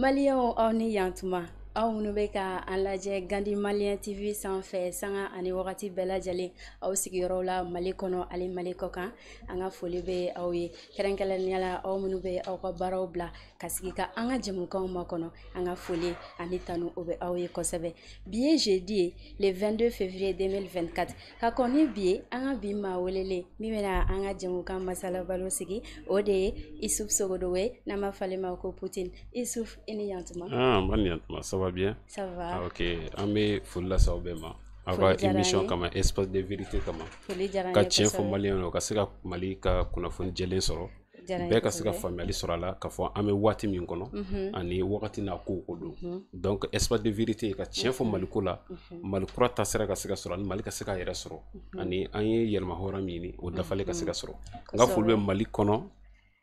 Maliyɛnw aw ni yantuma aw minnu bɛ ka an lajɛ gandi maliyɛn tv sanfɛ sanga ani wagati bɛɛ lajɛlen aw sigiyɔrɔw la mali kɔnɔ ani mali kɔ kan an ka foli bɛ aw ye kɛrɛnkɛrɛnnenya la aw minnu bɛ aw ka baaraw bila ka sigi ka an ka jɛmukanw makɔnɔ an ka foli ani tanu o bɛ aw ye kosɛbɛ bi ye jeudi ye le 22 février 2024 ka kɔn ni bi ye an ka bi maa welelen min bɛna an ka jɛmukan masala balo sigi o de ye isuf sogodowe n'an b'a f'ale ma ko putin isuf i ni yantuma ah, va bien ça va ah, ok an be foli lase aw bɛɛ ma aw ah, ka émission kama espace de vérité kama ka tiɲɛ fɔ maliyɛn na o ka se ka mali ka kunnafoni jɛlen sɔrɔ bɛɛ ka se ka faamuyali sɔrɔ a la k'a fɔ an bɛ waati min kɔnɔ mhm. ani wagati n'a kow ko don mhm. donc espace de vérité ka tiɲɛ fɔ mhm. maliko la mali kura ta sira ka se ka sɔrɔ ani mali ka se k'a yɛrɛ sɔrɔ ani an ye yɛlɛma hɔrɔn min ɲini o dafali ka se ka sɔrɔ n foli bɛ mali kɔnɔ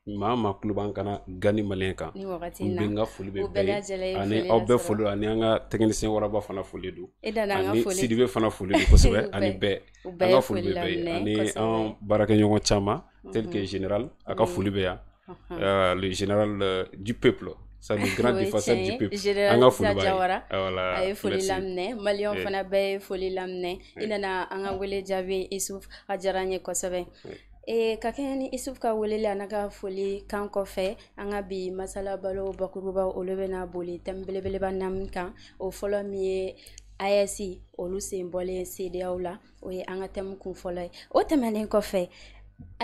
maa maa tulo b'an kana gani maliyɛn kan n be n ka foli bɛ bɛɛ ani aw bɛɛ foli ani an ka tɛkinisiyɛn waraba fana foli don e ani sidibe fana foli don kosɛbɛ ani bɛɛ an ka foli bɛ bɛɛ ani an baarakɛɲɔgɔn caman tel que général a ka foli bɛ yan euh, le général euh, du peuple c'est le grand défenseur du peuple an ka foli b'a ye ah, voilà a ye foli laminɛ maliyɛnw fana bɛɛ ye foli laminɛ i nana an ka wele jaabi isuf a diyara n ye kosɛbɛ E, ka kɛɲɛ ni isufu ka weleli a n'a ka foli kan kɔfɛ an ka bi masala balo bakurubaw olu bɛna boli tɛm belebeleba namin kan o fɔlɔ min ye ayasi olu sen bɔlen sedeyaw la o ye an ka tɛmu kun fɔlɔ ye o tɛmɛnen kɔfɛ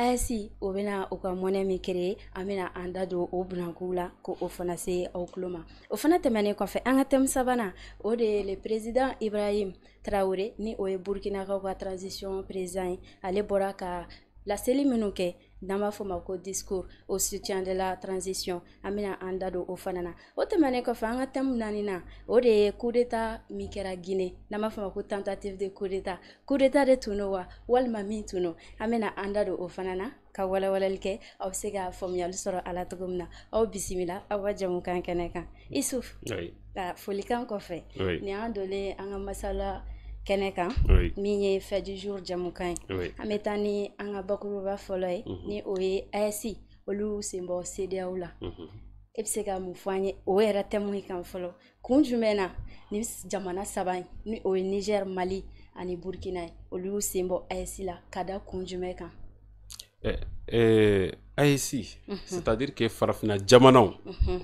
ayasi o bɛna u ka mɔnɛ min kere an bɛna an da don o bunankuw la ko o fana se aw tulo ma o fana tɛmɛnen kɔfɛ an ka tɛmu sabanan o de ye le président ibrahim tarawele ni o ye burukinakaw ka transition président ye ale bɔra ka laseli minnu kɛ n'an b'a fɔ ma ko discours au soutien de la transition an bɛna an da don o fana na o tɛmɛnen kɔfɛ an ka thème naani na o de ye coup d'état min kɛra Guinée n'an b'a fɔ ma ko tentative de coup d'état coup d'état de tun don wa walima min tun don an bɛna an da don o fana na ka walawalali kɛ aw bɛ se ka faamuyali sɔrɔ a la cogo min na aw bisimila aw ka jamukan kɛnɛ kan Isuf oui. Ah, folikan kɔfɛ oui. nin y'an donnen an ka masala kɛnɛ kan oui. min ye fɛdi jour jamukan ye oui. an bɛ taa ni an ka bakuruba fɔlɔ ye mm -hmm. ni o ye asi olu sen bɔ sedeyaw la mm -hmm. e bɛ se ka mun fɔ an ye o yɛrɛ tɛmu ye kan fɔlɔ kun jumɛn na ni jamana saba ni o ye niger mali ani burkina ye olu sen bɔ asi la ka da kun jumɛn kan eh, eh, asi mm -hmm. c'est à dire que farafina jamanaw mm -hmm.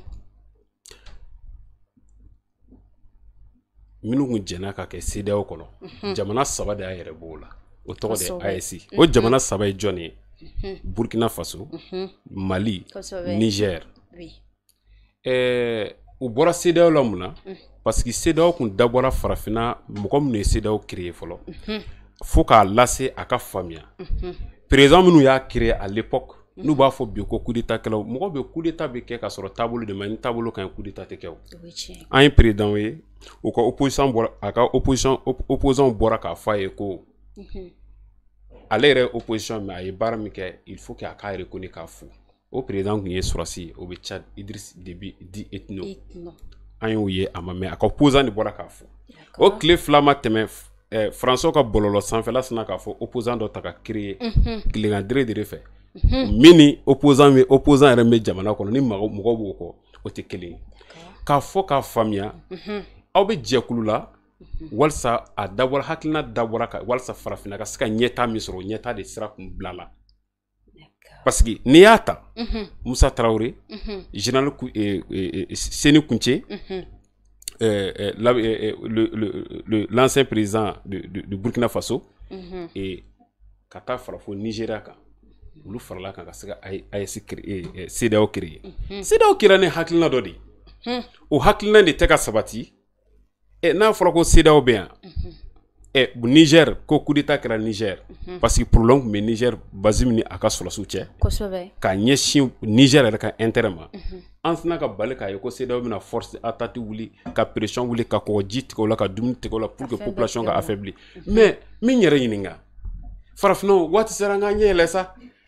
minnu kun jɛnna ka kɛ CDEAO kɔnɔ jamana saba de y'a yɛrɛ b'o la o tɔgɔ de ye AES o jamana saba ye jɔn ye Burkina Faso Mali Niger ɛɛ u bɔra CDEAO la mun na parce que kun dabɔra farafina mɔgɔ minnu ye CDEAO créer fɔlɔ fo k'a lase a ka faamuya président minnu y'a créer à l'époque n'u b'a fɔ bi ko kudetakɛlaw mɔgɔ bɛ kudeta bɛ kɛ ka sɔrɔ taabolo de ma ni taabolo ka ɲi kudeta tɛ kɛ o an ye peredanw ye u ka opposition bɔra a ka opposition opposant bɔra k'a fɔ a ye ko ale yɛrɛ opposition mais a ye baara min kɛ il faut que a k'a yɛrɛ k'a fo o peredan tun ye sɔrɔsi ye o Idriss debi di Itno an y'o ye a ma mɛn a ka opposant de bɔra k'a fo o tile fila ma tɛmɛ eh, François ka bɔlɔlɔ sanfɛla sina k'a fɔ opposant dɔ ka créer fɛ Mhm. mini ni opposant bɛ opposant yɛrɛ bɛ jamana kɔnɔ ni mɔgɔ b'o kɔ o tɛ kelen k'a fɔ k'a faamuya mhm. aw bɛ jɛkulu la mhm. walasa a dabɔra hakilina dabɔra ka walasa farafinna ka se ka ɲɛta min sɔrɔ ɲɛta de sira kun bila la paseke n'i y'a ta musa tarawele général euh, euh, euh, seni kuncɛ l'ancien président de burkina faso ka taa fara fo nigéria kan olu farala kan ka se ka AES créer CEDEAO créer CEDEAO kɛra ni hakilina dɔ de ye o hakilina de tɛ ka sabati n'a fɔra ko CEDEAO bɛ yan niger ko kudeta kɛra niger parce que problème tun bɛ niger bazum ni a ka sɔrɔsiw cɛ k'a ɲɛsin niger yɛrɛ ka intérêt ma an tɛna ka bali k'a ye ko CEDEAO bɛna force attaque wuli ka pression wuli ka kɔgɔji tigɛ o la ka dumuni tigɛ la pour que population ka affaibli mais min yɛrɛ ɲininka farafinna waati sera an k'an ɲɛ yɛlɛ sa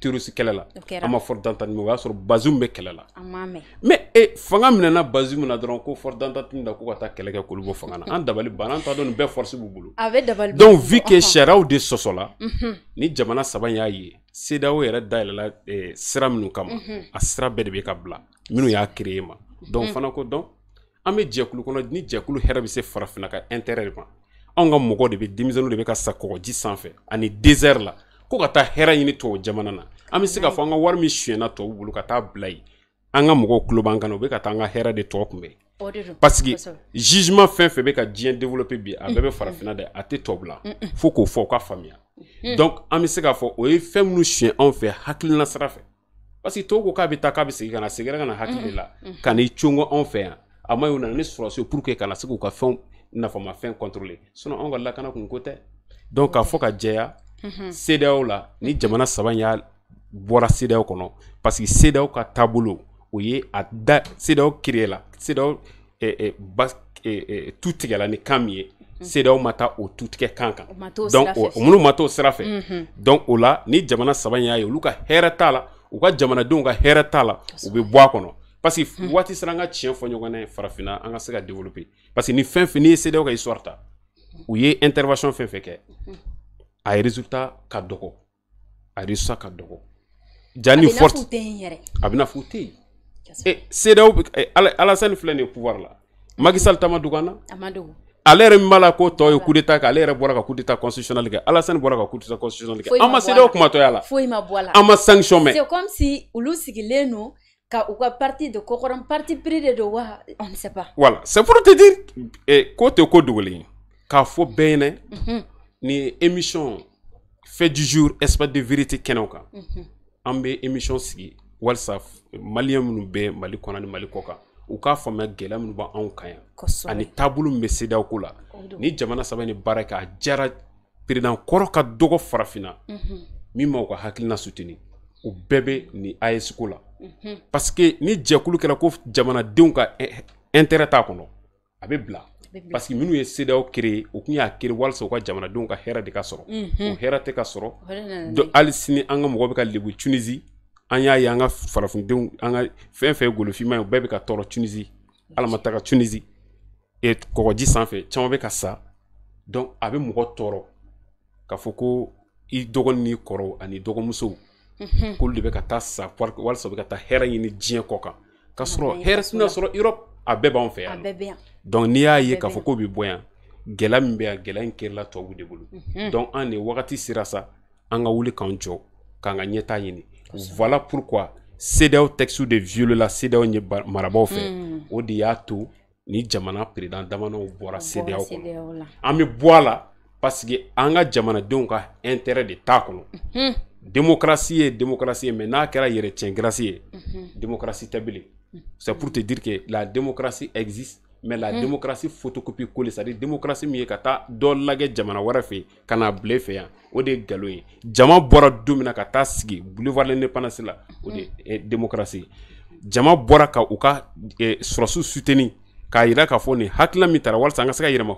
terroriste kɛlɛ la an ma fort d'entente mɛn o y'a sɔrɔ bazi min bɛ kɛlɛ la mais e fanga minɛna bazi min na dɔrɔn ko fort d'entente min na ko ka taa kɛlɛ kɛ k'olu bɔ fanga na an dabali banna an t'a dɔn nin bɛɛ force b'u bolo donc vu que sariyaw de sɔsɔla ni jamana saba in y'a ye CEDEAO yɛrɛ dayɛlɛla eh, sira minnu kama a sira bɛɛ de bɛ ka bila minnu y'a créé ma donc fana ko dɔn an bɛ jɛkulu kɔnɔ ni jɛkulu hɛrɛ bɛ se farafinna ka intérêt de ma anw ka mɔgɔw de bɛ denmisɛnninw de bɛ ka sa kɔgɔji sanfɛ ani désert la ko ka taa hɛrɛ ɲini tubabu jamana na an bɛ se k'a fɔ an ka wari min suyɛnna tubabu bolo ka taa bila yen an ka mɔgɔw tulo b'an kan na u bɛ ka taa an ka hɛrɛ de tɔ kunbɛn parce que jugement fɛn fɛn bɛ ka diɲɛ développer bi a bɛɛ bɛ farafinna dɛ a tɛ tɔw la fo k'o fɔ u ka faamuya donc an bɛ se k'a fɔ o ye fɛn minnu suyɛn anw fɛ hakilina sira fɛ parce que tɔw ko k'a bɛ taa k'a bɛ segin ka na seginna ka na hakili de la ka n'i cɔngɔ anw fɛ yan a ma ɲi u nana ni sɔrɔsi ye pour que ka na se k'u ka fɛnw nafamafɛn contrôler sinon anw ka lakana kun ko tɛ donc k'a fɔ ka jɛya sedaw mhm. la ni jamana saba y'a bɔra sedaw kɔnɔ parce que sedaw ka taabolo o ye a da sedaw kireye la sedaw eh, eh, bas, eh, eh, tu tigɛla ni kan min ye sedaw mhm. ma taa o tutigɛ kan kan donc minnu ma t'o sira fɛ mhm. donc o la ni jamana saba y'a ye olu ka hɛrɛ t'a la u ka jamanadenw ka hɛrɛ t'a la u bɛ bɔ a kɔnɔ parce que mm. waati sera an ka tiɲɛ fɔ ɲɔgɔn na farafinna an ka se ka développer parce que ni fɛn fɛn n'i ye sedaw ka histoire ta u ye intervention fɛn fɛn kɛ a résultat kadoko a résultat kadoko jani forte abina force a c'est eh, eh, pouvoir la Macky Sall a coup d'État coup d'État constitutionnel coup d'État constitutionnel a c'est comme si ka ou parti de parti de on ne sait pas voilà c'est pour te dire et eh, ni émission fait du jour espace de vérité kɛnɛw kan mhm. an bɛ émission sigi walasa maliyɛn minnu bɛ mali kɔnɔ ni mali kɔ kan u k'a faamuya gɛlɛya minnu b'anw kan yan ani taabolo min bɛ sedaw ko la ni jamana saba ni baara kɛ a diyara peredan kɔrɔ ka dɔgɔ farafinna mhm. min ma u ka hakilina suteni u bɛɛ bɛ nin as ko la mhm. parce que ni jɛkulu kɛra ko jamanadenw ka intérêt t'a kɔnɔ a bɛ bila parce que minnu ye sedaw créé u kun y'a créé walasa u ka jamanadenw ka hɛrɛ de ka sɔrɔ o hɛrɛ tɛ ka sɔrɔ hali sini an ka mɔgɔ bɛ ka lebu tunisi an y'a ye an ka farafindenw an ka fɛn fɛn golofinma ye u bɛɛ bɛ ka tɔɔrɔ tunisi ala ma taga tunizi kɔgɔji sanfɛ caman bɛ ka sa donc a bɛ mɔgɔ tɔɔrɔ k'a fɔ ko i dɔgɔnin n'i kɔrɔw ani dɔgɔmusow k'olu de bɛ ka taa sa walasa u bɛ ka taa hɛrɛ ɲini diɲɛ kɔ kan k'a sɔrɔ hɛrɛ sina sɔrɔ europe a bɛɛ b'an fɛ yan donc n'i y'a ye k'a fɔ k'o bɛ bɔ yan gɛlɛya min bɛ yan de bolo donc an de wagati sera sa an ka wuli k'an jɔ voilà pourquoi CEDEAO texte de vieux la CEDEAO ɲɛ marabaw fɛ o de ni jamana président damanaw bɔra CEDEAO kɔnɔ an bɛ bɔ a la parce que anga ka jamanadenw intérêt de t'a kɔnɔ démocratie démocratie ye mais n'a kɛra yɛrɛ tiɲɛ démocratie tɛ c'est pour te dire que la démocratie existe mais la hmm. démocratie photocopie collée c'est à dire démocratie min ye ka taa dɔ jamana wara fait kana na bila e fɛ yan o de ye nkalon ye jama na ka taa sigi l'indépendance la o de hmm. eh, démocratie jama bɔra ka u ka eh, soutenir k'a ira k'a fɔ nin hakilina min taara walasa an horan se ka yɛlɛma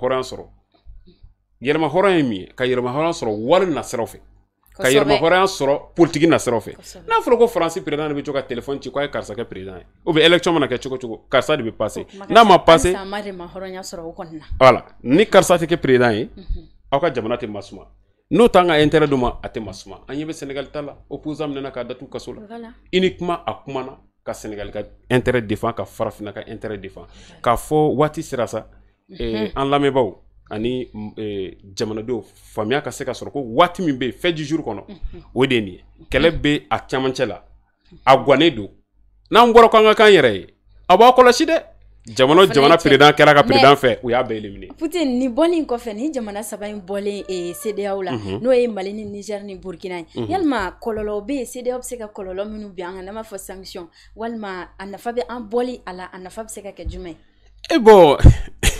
hɔrɔnya sɔrɔ yɛlɛma ka ka yɛrɛma hɔrɔnya sɔrɔ politiki na siraw fɛ n'a fɔra ko faransi peredan de bɛ to ka telefɔni ci ko a ye karisa kɛ peredan ye ou bien élection mana kɛ cogo cogo karisa de bɛ passer n'a ma passer voilà ni karisa tɛ kɛ peredan ye aw ka jamana tɛ masuma n'o t'an ka intérêt dɔ ma a tɛ masuma an ɲɛ bɛ sénégal ta la opposant minɛna k'a datugu kaso la i ni kuma a kumana ka sénégal ka intérêt défend ka farafina ka intérêt défend k'a fɔ waati sera sa ee, an lamɛnbaaw ani e, eh, jamanadenw faamuya ka se ka sɔrɔ ko waati min bɛ yen fɛn jijuru kɔnɔ o de ye nin ye kɛlɛ bɛ a camancɛ la a don n'an bɔra k'an ka k'an yɛrɛ ye a b'aw kɔlɔsi dɛ jamana jamana peredan kɛra ka peredan fɛ u y'a bɛɛ eliminer ni ni kɔfɛ jamana saba in eh, n'o e Mali ni Niger ni Burkina ye mm be yalima kɔlɔlɔ bɛ yen CEDEAO bɛ se ka kɔlɔlɔ minnu bɛ an kan n'an b'a fɔ sanction walima a nafa bɛ an bɔli a la a nafa bɛ se ka eh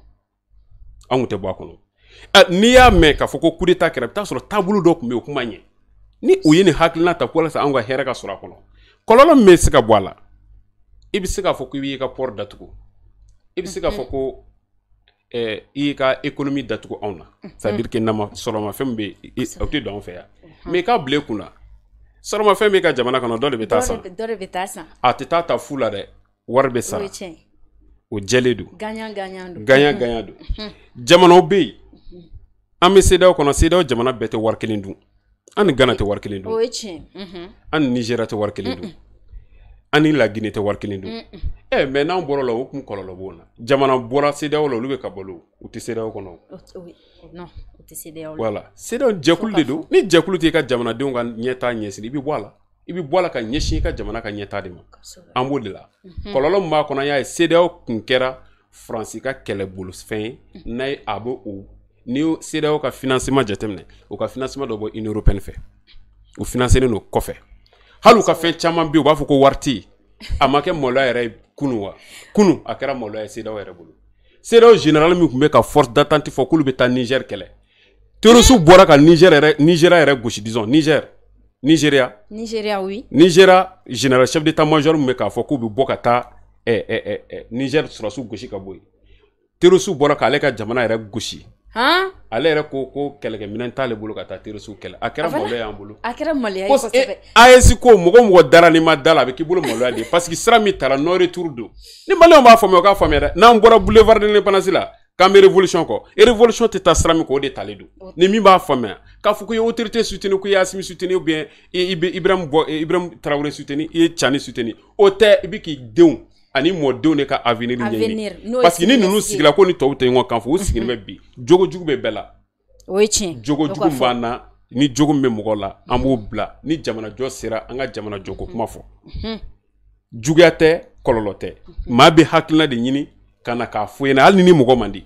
anw tɛ bɔ a kɔnɔ n'i y'a mɛn k'a fɔ ko kudeta kɛra i bɛ t'a sɔrɔ taabolo dɔ tun bɛ o kuma ɲɛ ni u ye nin hakilina ta ko walasa anw ka hɛrɛ ka sɔrɔ a kɔnɔ kɔlɔlɔ min bɛ se ka bɔ a la i bɛ se k'a fɔ ko i b'i ka pɔri datugu i bɛ se k'a fɔ ko i y'i ka ekonomi datugu anw na sadiri ke nama sɔrɔmafɛn min bɛ o tɛ don anw fɛ ya mɛ i k'a bila i kunna sɔrɔmafɛn bɛ ka jamana kɔnɔ dɔ de bɛ taa san dɔ de bɛ taa san a tɛ taa ta fu la dɛ wari bɛ sara o jɛlen don gaɲan gaɲan don gaɲan gaɲan don jamanaw bɛ yen an bɛ sedaw kɔnɔ sedaw jamana bɛɛ tɛ wari kelen dun an ni gana tɛ wari kelen dun o ye tiɲɛ an ni nizeriya tɛ wari kelen dun an ni laginɛ tɛ wari kelen dun ɛ mɛ n'an bɔra la o kun kɔlɔlɔ b'o la jamana bɔra sedaw la olu bɛ ka balo u tɛ sedaw kɔnɔ wala sedaw jɛkulu de don ni jɛkulu t'i ka jamanadenw ka ɲɛtaa ɲɛsiri i bɛ bɔ a la i bɛ bɔ a la ka ɲɛsin i ka jamana ka ɲɛtaa de ma an b'o de la kɔlɔlɔ min b'a kɔnɔ an y'a ye CEDEAO kun kɛra Faransi ka kɛlɛbolofɛn ye n'a ye a bɛ o n'i y'o CEDEAO ka financement jateminɛ o ka financement dɔ bɔ Union européenne fɛ o financelen don kɔfɛ hali u ka fɛn caman bɛ yen u b'a fɔ ko wari tɛ yen a ma kɛ maloya yɛrɛ ye kunu wa kunu a kɛra maloya ye CEDEAO yɛrɛ bolo CEDEAO général min tun bɛ ka force d'attente fɔ k'olu bɛ taa Niger kɛlɛ terroristes bɔra ka Niger yɛrɛ Nigeria yɛrɛ gosi disons Niger Nigeria. Nigeria, oui. Nigeria, général chef d'état-major mun bɛ Bokata, eh, eh, Eh, Niger sera sous ka Kaboui. yen. Terroriste bɔra goshi. jamana yɛrɛ gosi. Han. Ale yɛrɛ ko ko kɛlɛkɛminɛn t'ale bolo ka taa terroriste kɛlɛ. A kɛra maloya y'an bolo. A kɛra maloya ye parce eh, avec ko mɔgɔ mɔgɔ la maloya parce qu'il sera mis taara no retour don. Ni maliyɛnw on va former, k'a boulevard de l'indépendance k'an bɛ révolution kɔ révolution tɛ taa sira min kɔ o de talen don ni min b'a faamuya k'a fɔ ko i ye autorité soutenu ko i ye asimi soutenu ou bien i bɛ ibram bɔ ibram tarawele soutenu i ye cani soutenu o tɛ i bɛ k'i denw ani mɔdenw de ka avenir ɲɛɲini parce que ni ninnu sigila ko ni tɔw tɛ ɲɔgɔn kan fɔ u sigilen bɛ bi jogojugu bɛ bɛɛ la o ye tiɲɛ jogojugu b'an na ni jogo min bɛ mɔgɔ la an b'o bila ni jamanajɔ sera an ka jamanajɔ ko mm-hmm. kuma fɔ juguya tɛ kɔlɔlɔ tɛ maa bɛ hakilina de ɲini ka na k'a fɔ yen hali ni mɔgɔ man di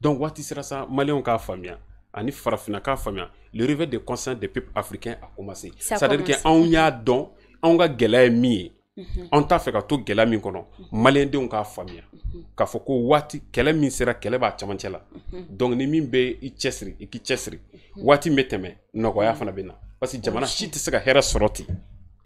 donc waati sera sa maliyɛnw k'a faamuya ani farafina k'a faamuya le réveil de conscience des peuples africains a commencé c'est à dire que anw y'a dɔn anw ka gɛlɛya ye min ye mhm. anw t'a fɛ ka to gɛlɛya min kɔnɔ mhm. maliyɛndenw k'a faamuya mhm. k'a fɔ ko waati kɛlɛ min sera kɛlɛ b'a camancɛ la donc ni min bɛ i cɛsiri i k'i cɛsiri waati min bɛ tɛmɛ nɔgɔya fana bɛ na parce que oh, jamana si tɛ se ka hɛrɛ sɔrɔ ten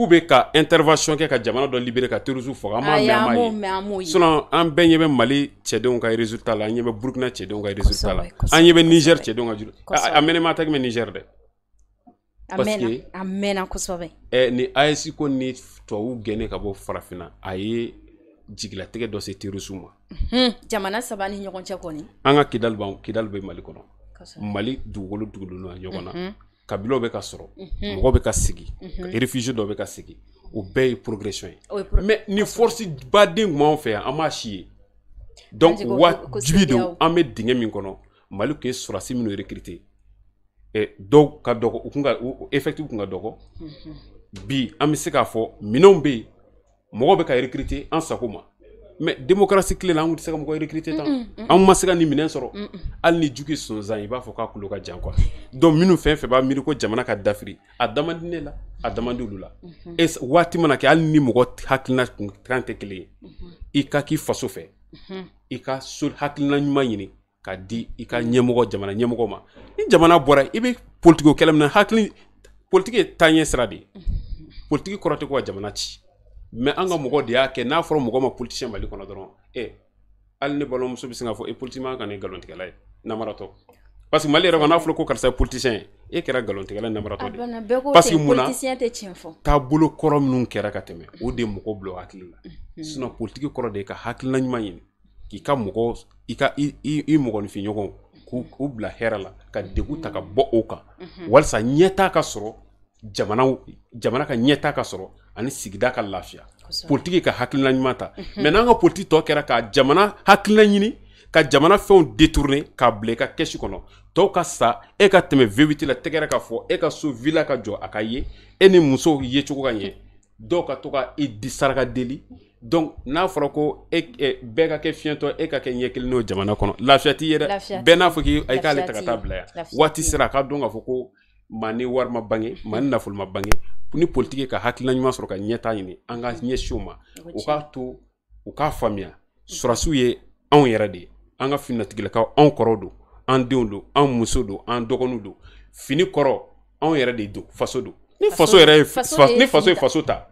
k'u bɛ ka intervention kɛ ka jamana dɔ libéré ka terroristes faga an m'a mɛn an m'a ye sinon an bɛɛ ɲɛ bɛ Mali cɛdenw ka résultat la an ɲɛ bɛ Burukina cɛdenw ka résultat la an ɲɛ bɛ Niger cɛdenw ka résultat a mɛnɛ ma attaque mɛ Niger dɛ parce que a mɛnna kosɛbɛ ɛ ni AES ko ni tubabuw gɛnɛ ka bɔ farafinna a ye jigilatigɛ dɔ se terroristes ma jamana saba ni ɲɔgɔn cɛ kɔni an ka Kidali b'an Kidali bɛ Mali kɔnɔ Mali dugukolo tugulen don ɲɔgɔn na kabilaw bɛ ka sɔrɔ mɔgɔw bɛ ka sigi refuge dɔ bɛ ka sigi o bɛɛ ye progression ye mais ni force baden tun b'anw fɛ yan an b'a si ye donc wajibi don an bɛ dingɛ min kɔnɔ mali tun ye sɔrɔsi minnu recruter dɔw ka dɔgɔ u kun ka effectif kun ka dɔgɔ bi an bɛ se k'a fɔ minɛnw bɛ yen mɔgɔw bɛ ka recruter an sago ma mɛ démocratie tile la an kun tɛ se ka mɔgɔ recruter tan an ma se ka nin minɛn sɔrɔ hali ni jugu sonsan i b'a fɔ k'a tulo ka jan quoi donc minnu fɛn fɛn b'a miiri ko jamana ka dafiri a dama di ne la a dama di olu la mm-hmm. e waati mana kɛ hali ni mɔgɔ hakilina kan tɛ kelen ye i ka k'i faso fɛ mm-hmm. i ka so hakilina ɲuman ɲini ka di i ka ɲɛmɔgɔ jamana ɲɛmɔgɔ ma ni jamana bɔra i bɛ politiki kɛlɛ min na hakili politiki ye taaɲɛ sira de ye mm-hmm. politiki kɔrɔ tɛ ko ka jamana ci mɛ an ka mɔgɔ de y'a kɛ n'a fɔra mɔgɔ ma politisiyɛn mali kɔnɔ dɔrɔn e eh, hali ne balimamuso bɛ se k'a fɔ e eh, politisiyɛn ka ni nkalontigɛla ye namaratɔ parce que mali yɛrɛ kɔnɔ n'a fɔra ko karisa ye politisiyɛn ye e kɛra nkalontigɛla namaratɔ de ye parce que mun na taabolo kɔrɔ minnu kɛra ka tɛmɛ o de ye mɔgɔ bila hakili la mm-hmm. sinɔn politiki kɔrɔ de ye ka hakilina ɲuman ɲini k'i ka mɔgɔ i ka i i mɔgɔninfin ɲɔgɔnw k'u bila hɛrɛ la ka degun ta mm-hmm. ka bɔ o kan walasa ɲɛta ka sɔrɔ jamana jamana ka ɲɛta ka sɔrɔ ani sigida ka lafiya politiki ka hakilina ɲuman ta mɛ n'an ka politi tɔ kɛra ka jamana hakilina ɲini ka jamana fɛnw détourne k'a bila i ka kɛsi kɔnɔ tɔw ka sa e ka tɛmɛ vvt la tɛgɛrɛ ka fɔ e ka so vila ka jɔ a ka ye e ni musow yecogo ka ɲɛ dɔw ka to ka i di saraka deli donc n'a fɔra ko e, e bɛɛ ka kɛ fiɲɛtɔ e ka kɛ ɲɛ kelen n'o jamana kɔnɔ lafiya t'i ye dɛ bɛɛ n'a fɔ k'i k'ale ta ka taa bila yan waati sera a ka dɔn k'a fɔ ko maa ni wari ma bange maa ni nafolo ma bange ni politiki ka hakilina ɲuman sɔrɔ ka ɲɛtaa ɲini an ka ɲɛsiw ma o k'a to u k'a faamuya surasiw ye anw yɛrɛ de an ka fininatigilakaw anw kɔrɔw don an denw don an muso don an dɔgɔninw don fini kɔrɔ anw yɛrɛ de don faso don ni faso yɛrɛ ye ni faso ye faso ta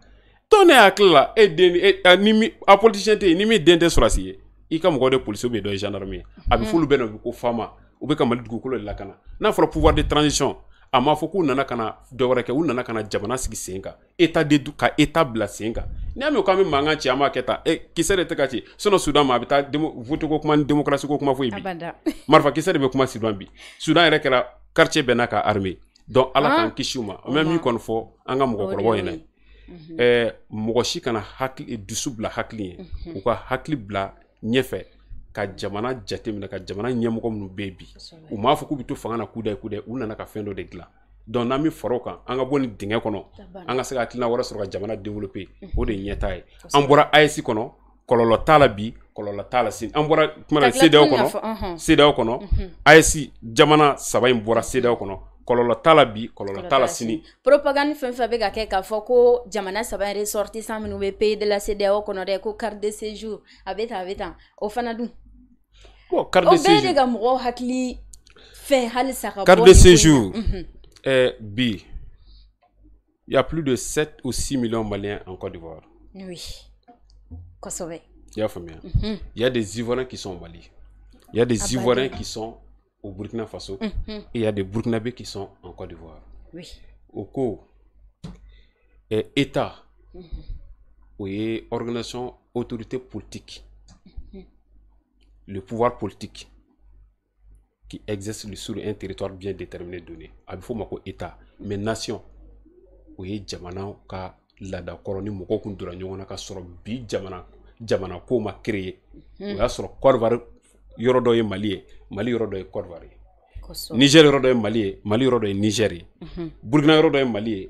tɔn ne hakili la e den e, ni a politisiyɛn tɛ yen ni min den tɛ surasi ye i ka mɔgɔ de polisiw bɛ dɔ ye gendarme ye a bɛ f'olu bɛɛ ma ko faama u bɛ ka mali dugukolo de lakana n'a fɔra pouvoir de transition a ma fɔ k'u nana ka na dɔwɛrɛ kɛ u nana ka na jamana sigi sen kan eta de ka eta bila sen kan n'i y'a mɛn k'an bɛ mankan ci an b'a kɛ tan e kisɛ de tɛ ka ci sinɔ sudan ma a bɛ taa vote ko kuma ni démocratie ko kuma foyi bi marifa kisɛ de bɛ kuma sudan bi sudan yɛrɛ kɛra quartier bɛɛ n'a ka armée donc ala ah. k'an kisi u ma n bɛ min kɔni fɔ an ka mɔgɔkɔrɔbaw ɲɛna ɛɛ mɔgɔ si kana hakili dusu bila hakili ye u ka hakili bila ɲɛfɛ ka jamana jateminɛ ka jamana ɲɛmɔgɔ minnu bɛ yen bi u m'a fɔ k'u bɛ to fanga na kuda kuda u nana ka fɛn dɔ de dilan donc n'an bɛ fara o kan an ka bɔ nin dingɛ kɔnɔ an ka se ka hakilina wɛrɛ sɔrɔ ka jamana développer o de ye ɲɛtaa ye an bɔra AES kɔnɔ kɔlɔlɔ t'a la bi kɔlɔlɔ t'a la sini an bɔra kuma na CEDEAO kɔnɔ CEDEAO kɔnɔ AES jamana saba in bɔra CEDEAO kɔnɔ kololo t'a la bi kɔlɔlɔ t'a sini propagande fɛn fɛn bɛ ka kɛ k'a fɔ ko jamana saba yɛrɛ sortisant minnu bɛ pays de la cdo kɔnɔ dɛ ko carte de séjour a bɛ tan a o fana dun bon carte de séjour o bɛɛ de ka mɔgɔw hakili fɛ halisa ka carte de séjour euh bi il y a plus de 7 ou 6 millions maliens en Côte d'Ivoire oui kosɛbɛ i y'a faamuya il y a des ivoiriens qui sont au Mali il y a des ivoiriens qui sont au Burkina Faso mhm. il y a des Burkinabés qui sont en Côte d'Ivoire. Oui. Au co et État, mhm. Oui, -hmm. organisation, autorité politique, mhm. le pouvoir politique qui exerce sur un territoire bien déterminé donné. Il faut que État, mais nation, Oui, Jamana ka la colonie moko kun donna ɲɔgɔn na ka soro bi jamana jamana ko ma créé Oui, y'a sɔrɔ yɔrɔ dɔ ye mali ye mali yɔrɔ dɔ ye kɔdiwari ye niger yɔrɔ dɔ ye mali ye mali yɔrɔ dɔ ye niger ye mhm. burukina yɔrɔ dɔ ye mali ye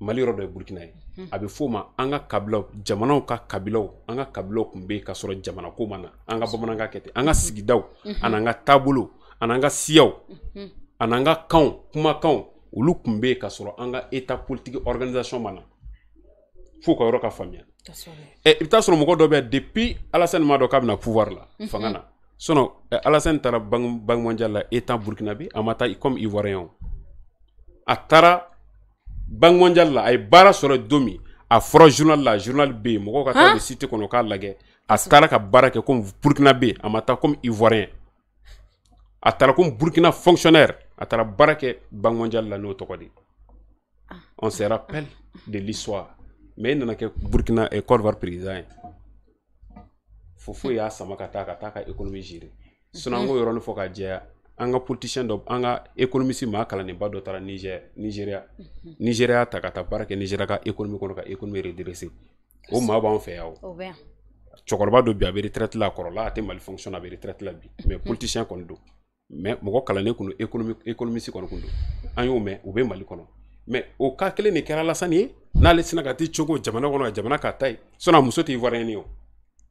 mali yɔrɔ dɔ ye burukina ye mhm. a bɛ f'o ma an ka kabilaw jamanaw ka kabilaw an ka kabilaw tun bɛ yen ka sɔrɔ jamana ko ma na an ka bamanankan kɛ ten an ka mhm. sigidaw ani an ka taabolo ani an ka siyaw ani an ka kanw kumakanw olu tun bɛ yen ka sɔrɔ an ka eta politiki organisation ma na f'u ka yɔrɔ ka faamuya ɛ i bɛ taa sɔrɔ mɔgɔ dɔ bɛ yan depuis alasani m'a dɔn k'a bɛna pouvoir la fanga na sinon eh, alasani taara bange mondial la étant burkinabe a ma taa comme ivoirien o a taara bange mondial la a ye baara sɔrɔ don min a fɔra journal la journal bɛ yen mɔgɔw ka taa don site kɔnɔ k'a lajɛ a taara ka baara kɛ comme burkinabe a ma taa comme ivoirien a taara comme burkina fonctionnaire a taara baara kɛ bange mondial la n'o tɔgɔ de ah. on se rappelle de l'histoire mais e nana kɛ burkina eh, Côte d'Ivoire président ye fo foyi y'a sama ka taa ka taa ka ekonomi gere sinɔ an fɔ ka jɛya an ka politisiyɛn dɔ an ka ekonomisi maa kalandenba dɔ taara nigeriya nigeriya ta ka taa baara kɛ nigeriya ka ekonomi kɔnɔ ka ekonomi redrese o maa b'an fɛ yan o cɛkɔrɔba bi a bɛ retraite la kɔrɔla a tɛ mali fonction a bɛ retraite la bi mhm. mais politicien kɔni don mais mɔgɔ kalannen kun don économique kɔni kun don an y'o mɛn u bɛ mali kɔnɔ mais o cas kelen de kɛra Alasani ye n'ale sina ka t'i cogo jamana kɔnɔ jamana ka ta ye sinon muso tɛ ivoirien o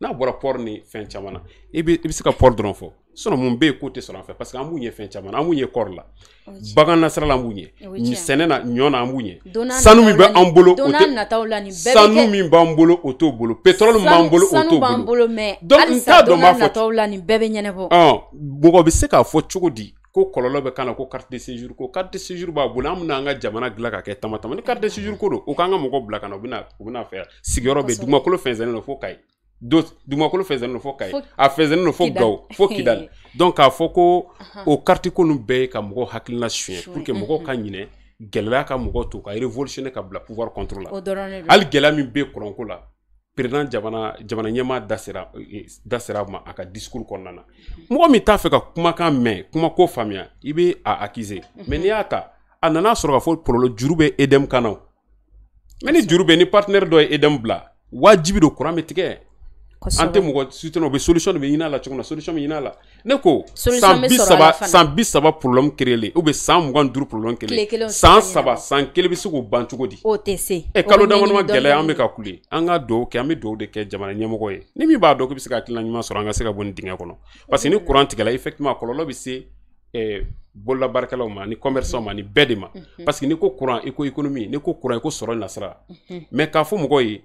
n'a bɔra pɔri ni fɛn caman na i bɛ se ka pɔri dɔrɔn fɔ sinɔn mun bɛ yen k'o tɛ sɔrɔ an fɛ parce que an b'u ɲɛ fɛn caman na an b'u ɲɛ kɔri la bagan nasira la an b'u ɲɛ sɛnɛ na ɲɔ na an b'u ɲɛ sanu min b'an bolo o tɛ sanu min b'an bolo o t'o bolo pétrole min b'an bolo o t'o bolo donc n t'a dɔn n b'a fɔ ɔn mɔgɔ bɛ se k'a fɔ cogo di ko kɔlɔlɔ bɛ kan na ko carte de séjour ko carte de séjour b'a bolo an bɛna an ka jamana dilan ka kɛ tama tama ni carte de séjour ko don o k'an ka mɔgɔ bila ka na u bɛna u bɛna fɛ sigiyɔrɔ bɛ dugumakolo fɛnsɛnnen don fo kayi dugumakolo fɛsɛnnen fɔ a fɔ gawo fɔ donc k'a fɔ ko o kariti ko ninnu bɛɛ ye ka mɔgɔw hakilina suɲɛ pour que mɔgɔw ka ɲinɛ gɛlɛya ka mɔgɔw to ka révolutionner ka bila pouvoir contre la hali gɛlɛya min bɛ kuranko la président jamana jamana ɲɛmaa da sera euh, ma a ka discours kɔnɔna na mɔgɔ min t'a fɛ ka kumakan mɛn kumako faamuya i bɛ a accuser mm-hmm. mais n'i y'a ta a nana sɔrɔ k'a fɔ kɔlɔlɔ juru bɛ ni juru bɛ ni partenaire dɔ ye EDEM bila waajibi do kuran tigɛ an tɛ mɔgɔ soutenu o bɛ solution de bɛ ɲini a la cogo min na solution bɛ ɲini a la ne ko san bi saba san bi saba problème créelen ou bien san mugan duuru problème créelen san saba san kelen bɛ se k'o ban cogo di o tɛ se ɛ kalo damadama gɛlɛya an bɛ ka kule an ka dugawu kɛ an bɛ dugawu de kɛ jamana ɲɛmɔgɔ ye ni min b'a dɔn k'i bɛ se ka hakilina ɲuman sɔrɔ an ka se ka bɔ nin dingɛ kɔnɔ parce que ni oh, courant tigɛla effectivement kɔlɔlɔ bɛ se eh, bololabaarakɛlaw ma ni commerçant ma ni bɛɛ de ma mm-hmm. parce que ni ko courant i ko économie ni ko courant i ko sɔrɔ nasira mais k'a fɔ mɔgɔw ye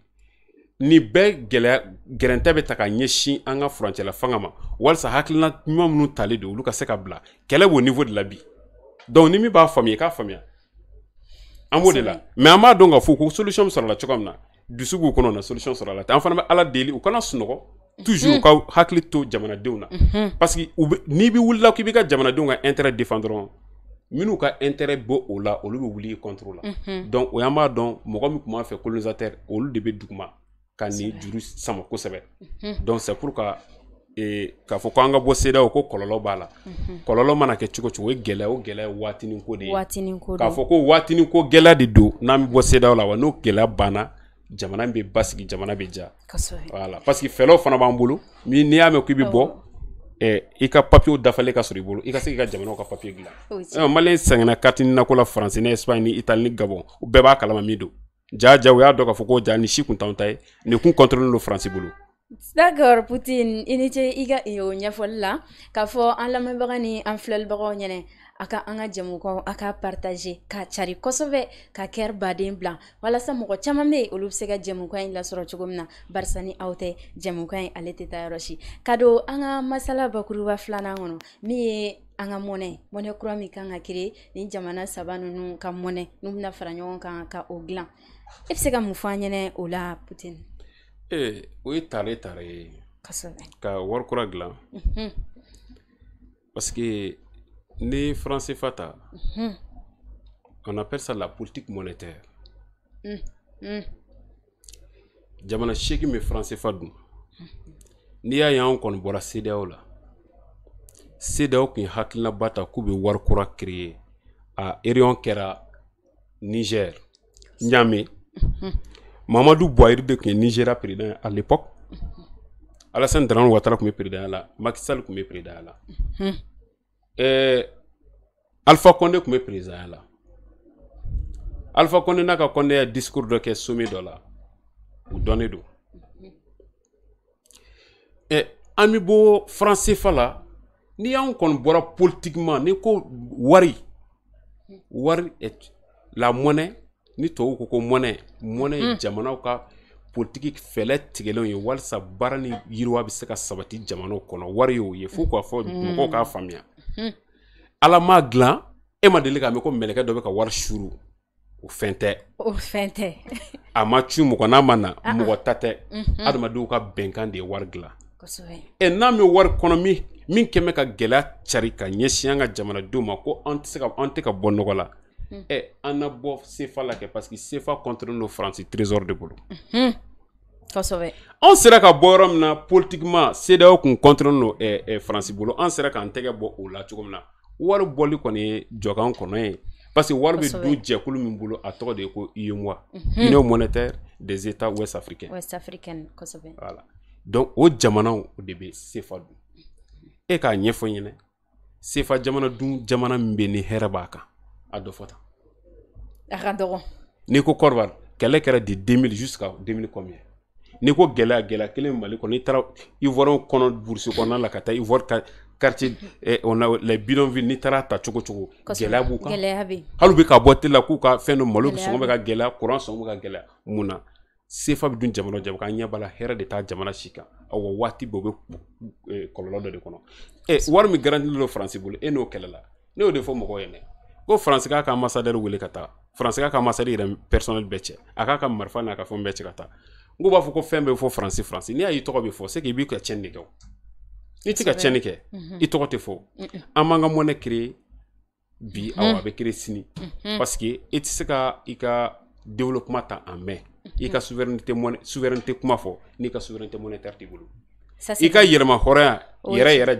ni bɛɛ gɛlɛya gɛrɛntɛ bɛ ta ka ɲɛsin an ka furancɛla fanga ma walasa hakilina ɲuman minnu talen don olu ka se ka bila kɛlɛ b'o niveau de la bi donc ni min b'a faamuya i k'a faamuya an b'o de la mais an b'a dɔn k'a fɔ ko solution sɔrɔ la cogoya min na dusu b'u kɔnɔ na solution sɔrɔ la ten an fana bɛ ala deli u kana sunɔgɔ toujours u ka hakili to jamanadenw na parce que n'i bɛ wulila k'i b'i ka jamanadenw ka intérêt défendre dɔrɔn minnu ka intérêt bɔ o la olu bɛ wuli contre la donc o y'an b'a dɔn mɔgɔ min tun b'a fɛ colonisateur olu de bɛ duguma ka nin juru sama kosɛbɛ donc c'est pour ka e, eh, k'a fɔ ko an ka bɔ sedaw ko kɔlɔlɔ b'a la kɔlɔlɔ mana kɛ cogo cogo o gɛlɛya o gɛlɛya waatinin ko de ye k'a fɔ ko waatinin ko gɛlɛya de don n'an bɛ bɔ sedaw la wa n'o gɛlɛya banna jamana bɛ basigi jamana bɛ ja voilà parce que fɛlɛw fana b'an bolo min n'i y'a mɛn k'i bɛ bɔ eh, i ka papiyew dafalen ka sɔrɔ i bolo i ka se k'i ka jamanaw ka papiye dilan maliyɛn sɛgɛnna kati ni nako la faransi ni espagne ni itali ni gabon bɛɛ b'a kalama min don ja ja u y'a dɔn k'a fɔ ko ja ni si kun t'anw ta ye nin kun kɔntɔrɔlen don faransi bolo d'accord putin i ni ce i ka o ɲɛfɔli la k'a fɔ an lamɛnbaga ni an filɛlibagaw ɲɛnɛ a ka an ka jamukaw a k'a partager k'a cari kosɛbɛ ka kɛr baden bila walasa mɔgɔ caaman be olu be se ka jɛmukan ɲi lasɔrɔ cogo min na barisa ni aw tɛ jɛmukan ɲi ale tɛ ta yɔrɔ si ka don an ka masala bakuruba filanan kɔnɔ min ye an ka mɔnɛ mɔnɛ kura min kan ka kire ni jamana saba nunu ka mɔnɛ n'u bena fara ɲɔgɔn kan ka o gilan e bɛ se ka mun fɔ an ɲɛnɛ o la putin ee eh, o ye tare tare ye ka warikura dilan mhm. parce que ni faransi fa ta mhm. on appelle ça la politique monétaire mm, mm. jamana seegin bɛ faransi fa dun mhm. n'i y'a ye anw kɔni bɔra sedeyaw la sedeyaw tun ye hakilinaba ta k'u bɛ warikura créer a eriyɔn kɛra niger Niamey. Mamadou Boyeri de tun ye Nigeria président à l'époque. Alassane Dran Ouattara comme président à la Macky Sall tun président là Alpha Condé comme président là Alpha Condé n'a ka Condé un discours de quel sommet de la Ou donné don. et Ami beau français Falla CFA la n'i y'anw politiquement n'i ko wari wari est la monnaie ni tubabu ko ko mɔnɛ mɔnɛ ye hmm. jamanaw ka politiki fɛlɛ tigɛlenw ye walisa baara ni yiriwa be se ka sabati jamanaw kɔnɔ wari y'o ye fo k'a fɔ hmm. mɔgɔw k'a faamuya hmm. ala m'a dilan e ma deli k'a mɛn ko mɛlɛkɛ dɔ be ka wari suru o fɛn tɛ o fɛn tɛ a ma cu mɔgɔ n'a ma na ah. mɔgɔ ta tɛ mhm. adamadenw ka bɛnkan de ye wari dilan ɛ n'a bɛ wari kɔnɔ min min kɛmɛ ka gɛlɛya cari ka ɲɛsin an ka jamanadenw ma ko an tɛ se ka an tɛ ka bɔ nɔgɔ la Hmm. et on a bɔ sefa parce que sefa contre nos français, trésor de boulot hmm. kosɛbɛ On sera ka bɔ politiquement c'est na politiquement contre nos eh don ɛ on sera k'an tɛgɛ bɔ ou la cogo min na wari bɔli kɔni ye connaît parce que Warbe de ko UEMOA Union monétaire des États ouest africains ouest african voilà donc o au de et sefa e k'a ɲɛfɔ sefa a dɔ fɔ tan a ka dɔgɔ n'i 2000 jusqu'à 2000 combien niko gela gela gɛlɛya kelen mali kɔnɔ n'i taara ivoirien kɔnɔ burusi kɔnɔna la kata taa ivoire ka quartier eh, on a les bidonvilles n'i taara ta cogo cogo gɛlɛya b'u kan gɛlɛya bɛ hali bɛ ka bɔ tele la k'u ka fɛn dɔ malo sɔngɔ bɛ ka gɛlɛya kuran sɔngɔ ka gɛlɛya mun na dun jamana jama kan ɲɛ b'a la de t'a jamana shika kan awɔ waati bɛɛ u bɛ eh, kɔlɔlɔ dɔ de kɔnɔ eh, wari min garantilen don faransi bolo e eh, n'o kelala ne y'o de fɔ mo ko dɛ ko faransi k'a ka ambasadɛri wele ka taa k'a ka ambasadɛri yɛrɛ pɛrisɔnɛli aka k'a ka n'a ka fon bɛɛ kata ka taa n b'a fɔ ko fɛn bɛ n'i y'a y'i tɔgɔ se k'i b'i ka tiɲɛni de n'i ti ka tiɲɛni mhm. i kiri bi mhm. awa be bɛ kiri sini mhm. parce que i tɛ se ka i ka développement ta en main Ika ka souveraineté mɔnɛ souveraineté kuma fɔ n'i ka souveraineté monétaire t'i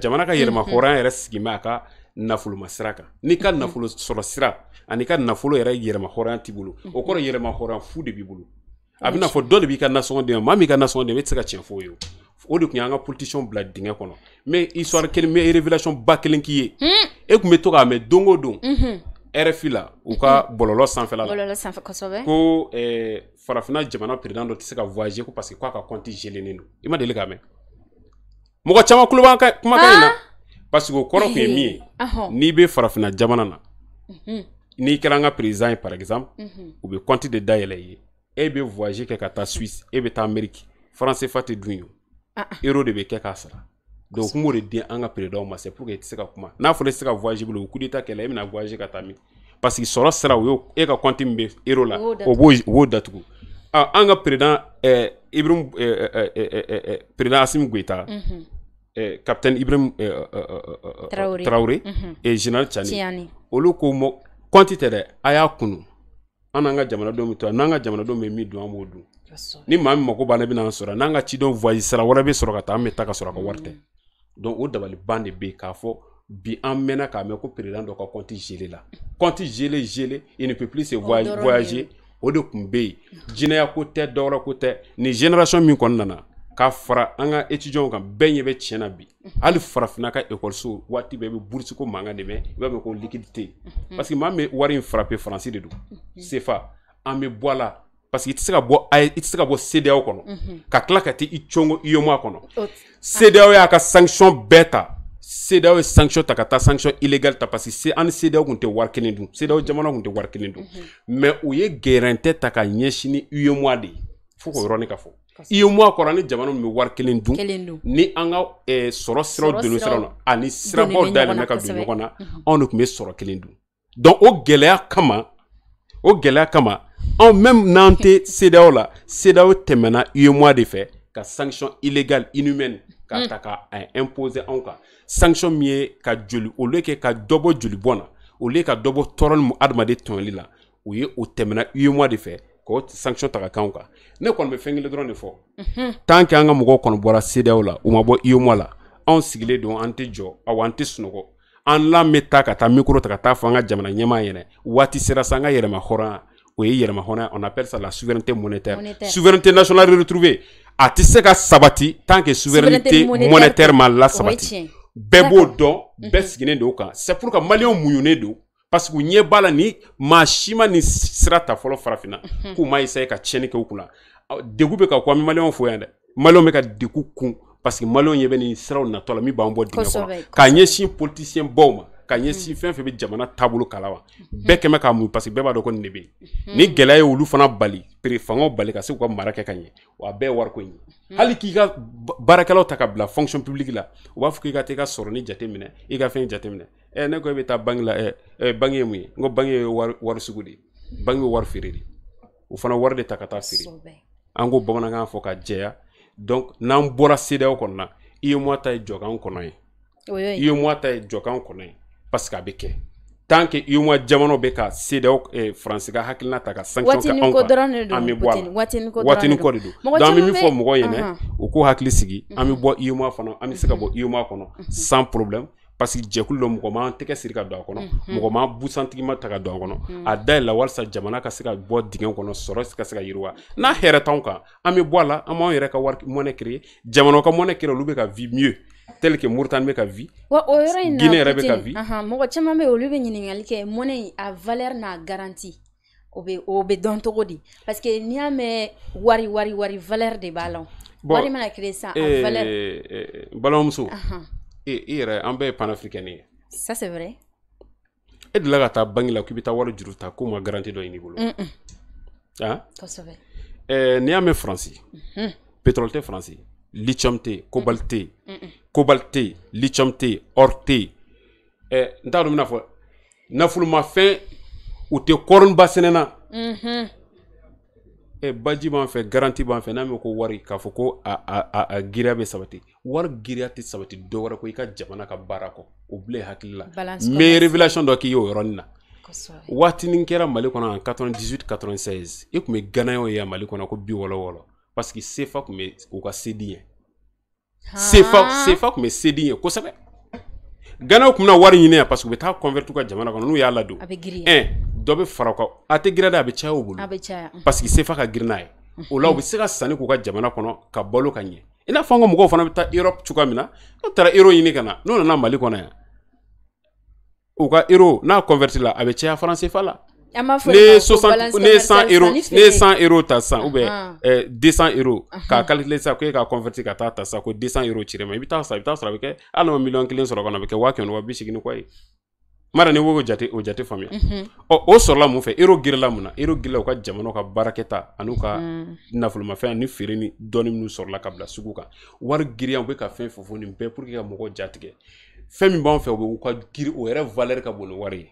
jamana ka ka nafoloma sira kan n'i ka nafolo sɔrɔ sira ani ka nafolo yɛrɛ yɛrɛma hɔrɔnya t'i bolo o kɔrɔ yɛrɛma hɔrɔnya fu de b'i bolo a bɛna fɔ dɔ de b'i ka nasɔngɔ dɛmɛ maa min ka nasɔngɔ dɛmɛ e tɛ se ka tiɲɛ fɔ o ye o de tun y'an ka politisiyɛnw bila dingɛ kɔnɔ mɛ histoire kelen mɛ révélation ba kelen k'i ye hmm. e tun bɛ to k'a mɛn dongo o don rfi la u ka hmm. bɔlɔlɔ sanfɛla la ko farafina jamana peredan dɔ tɛ se ka voyager ko parce que k'a ka compte gelenen don i ma deli k'a mɛn mɔgɔ caman kulo b'an ka kumakan in ah! parce que o kɔrɔ kun ye min ye n'i bɛ farafina jamana na n'i kɛra an ka président ye par exemple u bɛ compte de dayɛlɛ i ye e bɛ voyage kɛ ka taa suisse e bɛ taa amérique france fa tɛ dun ye euro ah, ah. de bɛ kɛ k'a sara donc kun b'o de di an ka président ma c'est pour que i tɛ se ka kuma n'a fɔra i tɛ se ka voyage bolo o coup d'état kɛlɛ e bɛna voyage ka taa min parce que sɔrɔ sira o y'o e ka compte min bɛ euro la o b'o o b'o datugu ah, an ka président ɛɛ eh, ibrahim ɛɛ ɛɛ ɛɛ président asimi goyita. eh, capitaine ibrahim eh eh, eh, eh, eh, traoré, traoré mm -hmm. et général tiani olu ko mɔ kɔnti tɛ dɛ a y'a kunu an n'an ka jamanadenw bɛ to yan n'an ka jamanadenw bɛ min dun an b'o dun ni maa min mago b'a la i bɛ n'an sɔrɔ yan n'an ka cidenw voyage sira wɛrɛ bɛ sɔrɔ ka taa an bɛ taa ka sɔrɔ a ka wari tɛ mhm. donc o dabali ban de bɛ yen k'a fɔ bi an mɛnna k'a mɛn ko président dɔ ka kɔnti gelé la kɔnti gelé gelé il ne peut plus se voyager o de tun bɛ yen jinɛya ko tɛ dɔwɛrɛ ko tɛ nin génération min kɔni nana Ka fara an ka étudiants kan bɛɛ ɲɛ bɛ tiɲɛ na bi hali farafinna ka école waati bɛɛ i bɛ bourse ko mankan de mɛn i b'a mɛn ko liquidité parce que maa min bɛ wari in frappé France de don CFA an bɛ bɔ a la parce que i tɛ se ka bɔ a i tɛ se ka bɔ CEDEAO kɔnɔ ka tila ka t'i i cɔngɔ UEMOA kɔnɔ CEDEAO ah. y'a ka sanction bɛɛ ta CEDEAO ye sanction ta ka taa sanction illégale ta parce que an ni CEDEAO tun tɛ wari kelen dun CEDEAO jamana tun tɛ wari kelen dun mais u ye guerrin tɛ ta ka ɲɛsin ni UEMOA de ye fo k'o yɔrɔnin ka fɔ il y a ni jamana non me war ni an ka sɔrɔ de donni siraw la mhm. de donc au kama au gɛlɛya kama en même c'est d'ailleurs CEDEAO la CEDEAO tɛmɛna UEMOA de ka sanction illégale inhumaine k'a mm. taka imposer encore sanction min ye ka joli au lieu que ka dɔ bɔ bon au lieu ka oui, la ou ye o e de k'o sanction ta kan ne kɔni me fɛn kelen de tant que amour ka mɔgɔw la ma la anw don an tɛ jɔ snogo. an la micro ta ka jamana ɲɛmaa ɲɛna waati sera sanga mahora on appelle ça la souveraineté monétaire souveraineté nationale retrouvée a tɛ sabati tant que souveraineté monétaire mal sabati bebo bebo dɔn don o ka c'est pour que malion muɲunen parsek u ɲɛ b'a la ni maa si ma nin sira ta fɔlɔ farafina mhm. k'u ma esaye ka tiɲɛni kɛ u kunna degu bɛ ka ko an be maliyɛnw fo yan dɛ maliyɛnw bɛ ka degu kun parsek maliyɛnw ɲɛ bɛ nin siraw natɔ la min b'an bɔ dingɛ kɔnɔ k'a ɲɛsin politisiyɛn baw ma ka ɲɛsin mm. fɛn fɛn bɛ jamana taabolo kala wa mm-hmm. bɛɛ kɛmɛ k'a mun parce que bɛɛ b'a dɔn ko nin de bɛ yen mm-hmm. ni gɛlɛya ye olu fana bali pere fangaw bali ka se k'u ka mara kɛ ka ɲɛ wa a bɛɛ ye wariko in ye mm-hmm. hali k'i ka baarakɛlaw ta ka bila fonction publique la u b'a fɔ k'i ka taa i ka sɔrɔ ni jate minɛ i ka fɛn jate minɛ ɛ ne ko e bɛ taa banki la ɛ banki ye mun ye n ko banki ye wari sugu de ye banki ye wari feere de o fana wari de ta ka taa feere an ko bamanankan fɔ ka jɛya donc n'an bɔra CEDEAO kɔnɔna IEMOA ta ye jɔkan kɔnɔ ye IEMOA ta ye jɔkan kɔnɔ ye parce que a bɛ kɛ tant que UMOA jamanaw bɛ ka CEDEAO eh, France ka hakilina ta ka sanction kɛ anw kan an bɛ bɔ a la waatinin ko de don donc an bɛ min fɔ mɔgɔw ɲɛna u k'u hakili sigi an bɛ bɔ UMOA fana an bɛ se ka bɔ UMOA kɔnɔ sans problème parce que jɛkulu dɔ mɔgɔ m'an tɛgɛ siri ka don a kɔnɔ mɔgɔ m'an busantigima ta ka don a kɔnɔ a dayɛlɛ la walasa jamana ka se ka bɔ dingɛ kɔnɔ sɔrɔ ka se ka yiriwa n'a hɛrɛ t'anw kan an bɛ bɔ a la an b'anw yɛrɛ ka wari mɔnɛ créer jamanaw ka mɔnɛ créer olu bɛ ka vie mieux tel que Mourtan bɛ ka vi Guinée rebe ka vi mɔgɔ caman bɛ olu bɛ ɲininkali kɛ monnaie in a valeur n'a garantie obe obe don bɛ parce que n'i wari wari wari valeur de ballon bon, wari mana créer ça a eh, valeur n eh, balimamuso e e yɛrɛ an bɛɛ ye ça c'est vrai et de la taa banki la k'i bɛ taa wari juru ta k'u ma garantie dɔ ɲini i bolo ah kosɛbɛ ɛɛ eh, n'i français mɛn mhm. pétrole te français lithium te yen cobalt tɛ yen kobalt tɛ lithium tɛ or tɛ eh, n t'a dɔn n bɛna fɔ nafolomafɛn u tɛ kɔrɔniba sɛnɛna mm -hmm. eh, baji b'an fɛ garanti b'an fɛ n'a mɛn ko wari k'a fɔ ko a, a, a, a giriya bɛ sabati wari giriya tɛ sabati dɔwɛrɛ ko ika jamana ka barako kɔ o bila i hakili la mɛ révélation dɔ k'i y'o yɔrɔnin na waatinin kɛra mali kɔnɔ an 98 96 i tun bɛ ganayɛw ye mali kɔnɔ ko bi wɔlɔwɔlɔ parce que sefa tun bɛ u ka sedi ye sefa sefa tun bɛ sedi ye kosɛbɛ ganaw tun bɛna wari ɲini yan parce que u bɛ taa convert u ka jamana kɔnɔ n'u y'a ladon ɛn dɔ bɛ fara u a tɛ gɛrɛ dɛ a bɛ caya u bolo mm. parce que sefa ka girin n'a ye mm-hmm. o la u bɛ se ka sanni k'u ka jamana kɔnɔ ka balo ka ɲɛ i n'a fɔ an ka mɔgɔw fana bɛ taa europe cuga min na n'u tara euro ɲini ka na n'u nana mali kɔnɔ yan u ka euro n'a convert la a bɛ caya franc CFA la ne ye san euro ne ye euro ta san ubiyɛn ɛɛ euro k'a kalkile sisan ko e k'a kɔnfɛti ka taa ta sisan ko desan euro cir'i ma i bɛ taa sara i bɛ taa sɔrɔ a bɛ kɛ hali ma miliyɔn kelen sɔrɔ kɔnɔ a bɛ kɛ waa kɛmɛ ni waa bi seegin ni kɔ ye mara ni ko jate o jate faamuya ɔ o sɔrɔla mun fɛ euro girila mun na euro girila u ka jamanaw ka baarakɛta ani u ka nafolomafɛn ani feere ni dɔɔni minnu sɔrɔla ka bila sugu kan wari giriya u bɛ ka fɛn fɔ fɔ nin bɛɛ pour que ka mɔgɔw jatigɛ fɛn min b'anw fɛ u bɛ u ka giri o yɛrɛ valeur ka bon ni wari ye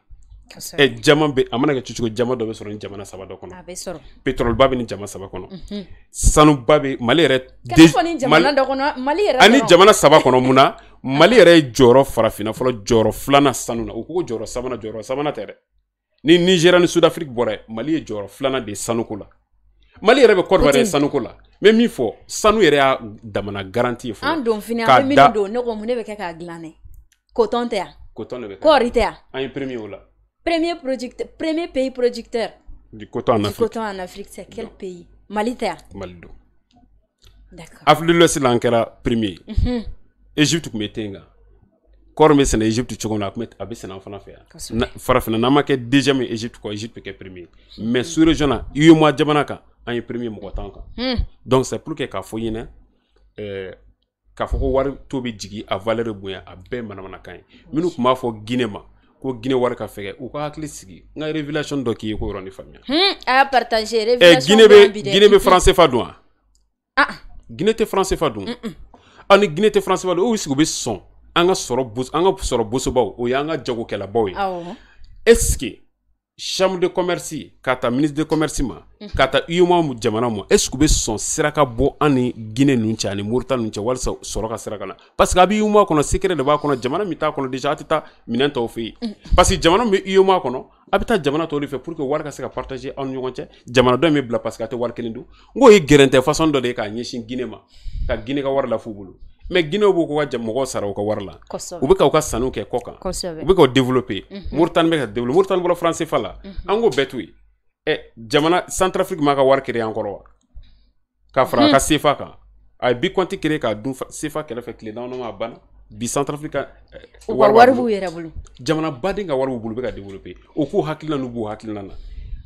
Eh, jama bɛ a mana kɛ cogo jama dɔ bɛ sɔrɔ ni jamana saba dɔ kɔnɔ a bɛ sɔrɔ pétrole bɛ ni jama saba kɔnɔ sanuba bɛ mali yɛrɛ jamana dɔ kɔnɔ mali yɛrɛ ani jamana saba kɔnɔ mun na mali yɛrɛ ye jɔyɔrɔ farafinna fɔlɔ jɔyɔrɔ sanu na u ko jɔyɔrɔ sabanan jɔyɔrɔ sabanan tɛ dɛ ni nizɛri ni sudafiriki bɔra mali ye jɔyɔrɔ filanan de ye sanuko la mali yɛrɛ bɛ kɔdiwari ye sanuko la mɛ min fɔ sanu yɛrɛ y'a damana garanti ye fɔlɔ an don fini an bɛ min don ne ko mun ne bɛ kɛ k'a dilan dɛ kotɔn tɛ yan kotɔn de bɛ kɔɔri tɛ yan an la Premier, producteur, premier pays producteur du coton en du Afrique. Du coton en Afrique, c'est quel non. pays Mali tɛ d'accord mali don afiriki premier ye egypte tun bɛ ten kan kɔri bɛ sɛnɛ egypte cogo min na a tun déjà a bɛ sɛnɛ an fana deuxième egypte kɔ egypte premier mais sous région na jamana ka an premier mɔgɔ t'an kan donc c'est pour que k'a fɔ ɲɛna ɛɛ euh, k'a fɔ ko wari to a valeur bonya a ben ye manamanakan ye faut tun guinée ma. ko gine wari ka fɛgɛ u ka hakili sigi n ka révélation dɔ k'i ye ko yɔrɔ ni faamuya hmm, a y'a revelation eh, révélation gine bɛ gine bɛ français fa dun wa ah. gine tɛ français fa dun aw ni gine tɛ français fa dun o y'u sigi u bɛ sɔn an ka sɔrɔ bos an ka sɔrɔ bosobaw o y'an ka jagokɛlabaw ye awɔ est ce que chambre de commerce kata ministre de commerce ma kata iyo UEMOA jamana ma est ce que u bɛ sɔn sira ka Guinée ani Mauritanie ninnu na parce que a bɛ kono secret de b'a kono jamana min t'a kɔnɔ déjà tita tɛ taa parce que jamana mi bɛ kono abita a jamana tɔw de pour que wari ka se partager jamana parce que te façon de k'a Guinée ma ka Guinée ka war la mɛ ginɛw b'u ka mɔgɔw sara u ka wari la u bɛ k'u ka sanu kɛ kɔ kan u bɛ k'u développer Mauritanie bɛ ka développer Mauritanie bɔra France fa la mhm. an k'o bɛɛ to yen eh, ɛ jamana Centrafrique m'a ka wari créé an kɔrɔ wa k'a fara ah, a ka CFA kan a ye Bitcoin créé k'a dun CFA kɛrɛfɛ tile dama dama a banna bi Centrafrique ka eh, u ka wari b'u yɛrɛ bolo jamana baden ka wari b'u bolo u bɛ ka développer o k'u hakilina n'u b'u hakilina na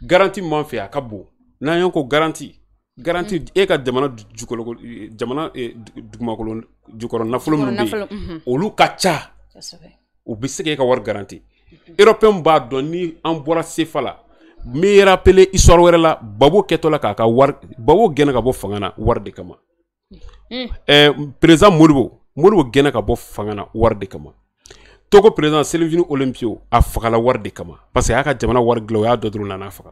garantie min b'an fɛ a ka bon n'an y'an ko garantie garanti mm. e ka jamana jamana e, dugumakolo jukɔrɔ nafolo minnu bɛ mhm. olu ka ca u bɛ se k'e ka wari garanti erɔpiyɛnw b'a dɔn ni an bɔra sefa la n bɛ rappeler histoire wɛrɛ la babo kɛtɔla k'a ka wari babo gɛnna ka bɔ fanga na wari de kama ɛɛ mm. président modibo modibo gɛnna ka bɔ fanga na wari de kama togo président selifini olympio a fagala wari de kama parce que a y'a ka jamana wari dilan o y'a dɔ dɔrɔn nana faga.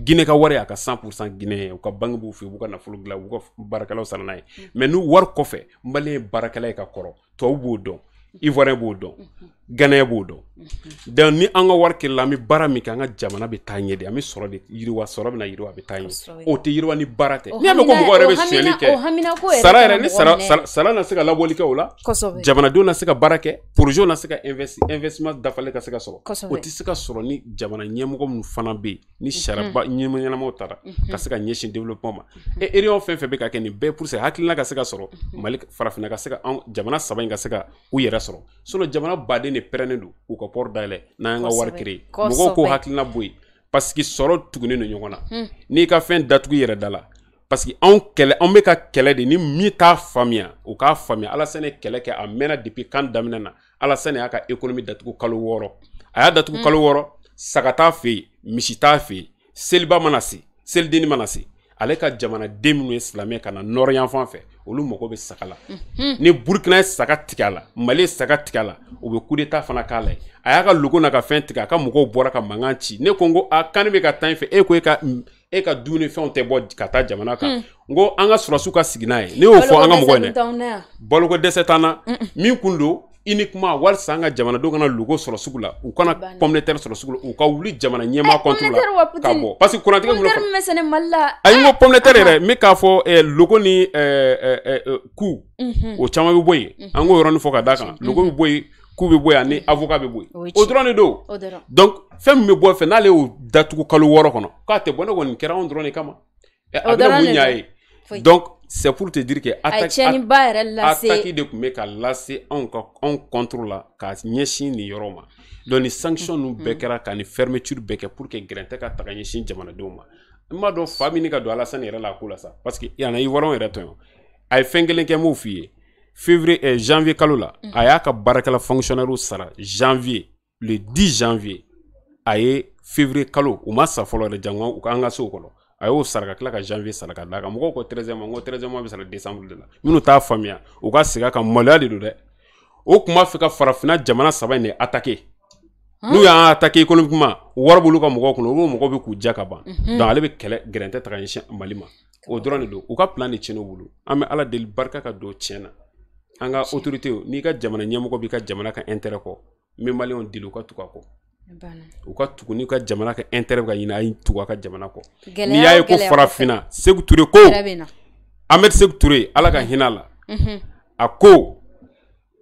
Guinée ka wari a ka 100% Guinée u ka banque b'u fɛ u b'u ka nafolo dilan u b'u ka baarakɛlaw sara n'a ye mais n'u wari kɔfɛ maliyɛn ye baarakɛla ye ka kɔrɔ tubabu b'o dɔn ivoirien b'o dɔn ganaya b'o dɔn donc ni an ka wari kɛlɛla an bɛ baara min kɛ an ka jamana bɛ taa ɲɛ de an bɛ sɔrɔ de yiriwa sɔrɔ bɛ na yiriwa a bɛ taa ɲɛ o tɛ yiriwa ni baara tɛ n'i y'a mɛn ko mɔgɔ yɛrɛ bɛ sonyali kɛ sara yɛrɛ ni sara na se ka labɔli kɛ o la jamanadenw na se ka baara kɛ projet na se ka investissement dafalen ka se ka sɔrɔ o tɛ se ka sɔrɔ ni jamana ɲɛmɔgɔ minnu fana bɛ yen ni sariya ɲɛmɔ ɲɛnamaw taara ka se ka ɲɛsin développement ma e ereyɔn fɛn fɛn bɛ ka kɛ nin bɛɛ pour que hakilina ka se ka sɔrɔ mali farafinna ka se ka jamana saba in ka se ka u yɛrɛ sɔrɔ sinɔ jamana baden de pɛrɛnnen don u ka pɔri dayɛlɛ n'an y'an ka wari kere mɔgɔw k'o hakilina bo yen parsiki sɔrɔ tugunen do ɲɔgɔn na hmm. n'i ka fɛn datugu yɛrɛ da la parsiki anw kɛlɛ anw bɛ ka kɛlɛ de ni min t'a faamuya o k'a faamuya alasani kɛlɛ kɛ a mɛnna depi kan daminɛ na alasani y'a ka ekonomi datugu kalo wɔɔrɔ a y'a datugu hmm. kalo wɔɔrɔ saga t'a fɛ yen misi t'a fɛ yen seliba mana se selidenni mana se ale ka jamanaden minnu ye silamɛ ka na nɔrɔ yan fan fɛ olu mago bɛ saga la ni burukina ye saga tigɛ a la mali ye saga tigɛ a la u bɛ kudeta fana k'a la ye a y'a ka logo n'a ka fɛn tigɛ a ka mɔgɔw bɔra ka mankan ci ne ko n ko a kani bɛ ka taa in fɛ e ko e ka e ka dumuni fɛnw tɛ bɔ ka taa jamana kan n ko an ka sɔrɔsiw ka sigi n'a ye ne y'o fɔ an ka mɔgɔw ɲɛna balokodɛsɛ t'an na min kun don uniquement walasa an jamana jamanadenw kana logo sɔrɔ sugu la u kana pɔmnetɛri sɔrɔ sugu la u ka wuli jamana ɲɛma kɔntu eh, la ka bɔ parce que kurantigɛ ayi n ko pɔmnetɛri ah, yɛrɛ n k'a fɔ eh, logo ni ku eh, mhm. o caman be bɔ yen mhm. an k'o yɔrɔnin fɔ ka d'a kan mhm. logo bɛ bɔ yen ku bɛ bɔ yen ani avocat be bɔ yen o dɔrɔn de don donc fɛn min be bɔ fɛ n'ale y'o datugu kalo wɔrɔ kɔnɔ k'a tɛ bɔ ne kɔni kɛra anw dɔrɔn de kama a bɛ mun ɲ'a ye donc C'est pour te dire que attaque, attaque de tun bɛ ka encore en contrôle anw contre ni ka donc les sanction nous mm-hmm. bɛɛ kɛra ka fermeture bɛɛ pour que gɛrɛntɛ ka taga ɲɛsin jamanadenw ma n famille dɔn ka la a ça parce que y y en a eu vraiment kelen kɛ n m'o février et janvier kaloula mm. Aya kabaraka la fonctionnaire fonctionnaire sara janvier le 10 janvier ayé février kalo ou ma sa de yɛrɛ ou ka a y'o sara ka tila ka janvier sara ka d'a kan mɔgɔw ko treizième mois n ko treizième mois bɛ sara décembre de la minnu t'a faamuya u ka segin a kan maloya de don dɛ o tun b'a fɛ ka farafinna jamana saba in de atake hmm? n'u y'an attaqué économiquement wari mhm. ah, b'olu ka mɔgɔw kunna olu mɔgɔw bɛ k'u ja ka ban donc ale bɛ kɛlɛ gɛrɛn taga ɲɛsin mali ma o dɔrɔn de don u ka plan de tiɲɛn'u bolo an bɛ ala deli barika ka don tiɲɛ na an ka autorité n'i ka jamana ɲɛmɔgɔ b'i ka jamana ka intérêt kɔ n bɛ maliyɛnw deli u ka tugu a kɔ u ka tuguni ka jamana ka intérêt ka ɲini a ye tugu a ka jamana kɔ n'i y'a ye ko farafinna Seku Ture ko Ahmed Seku Ture Ala ka hinɛ a la a ko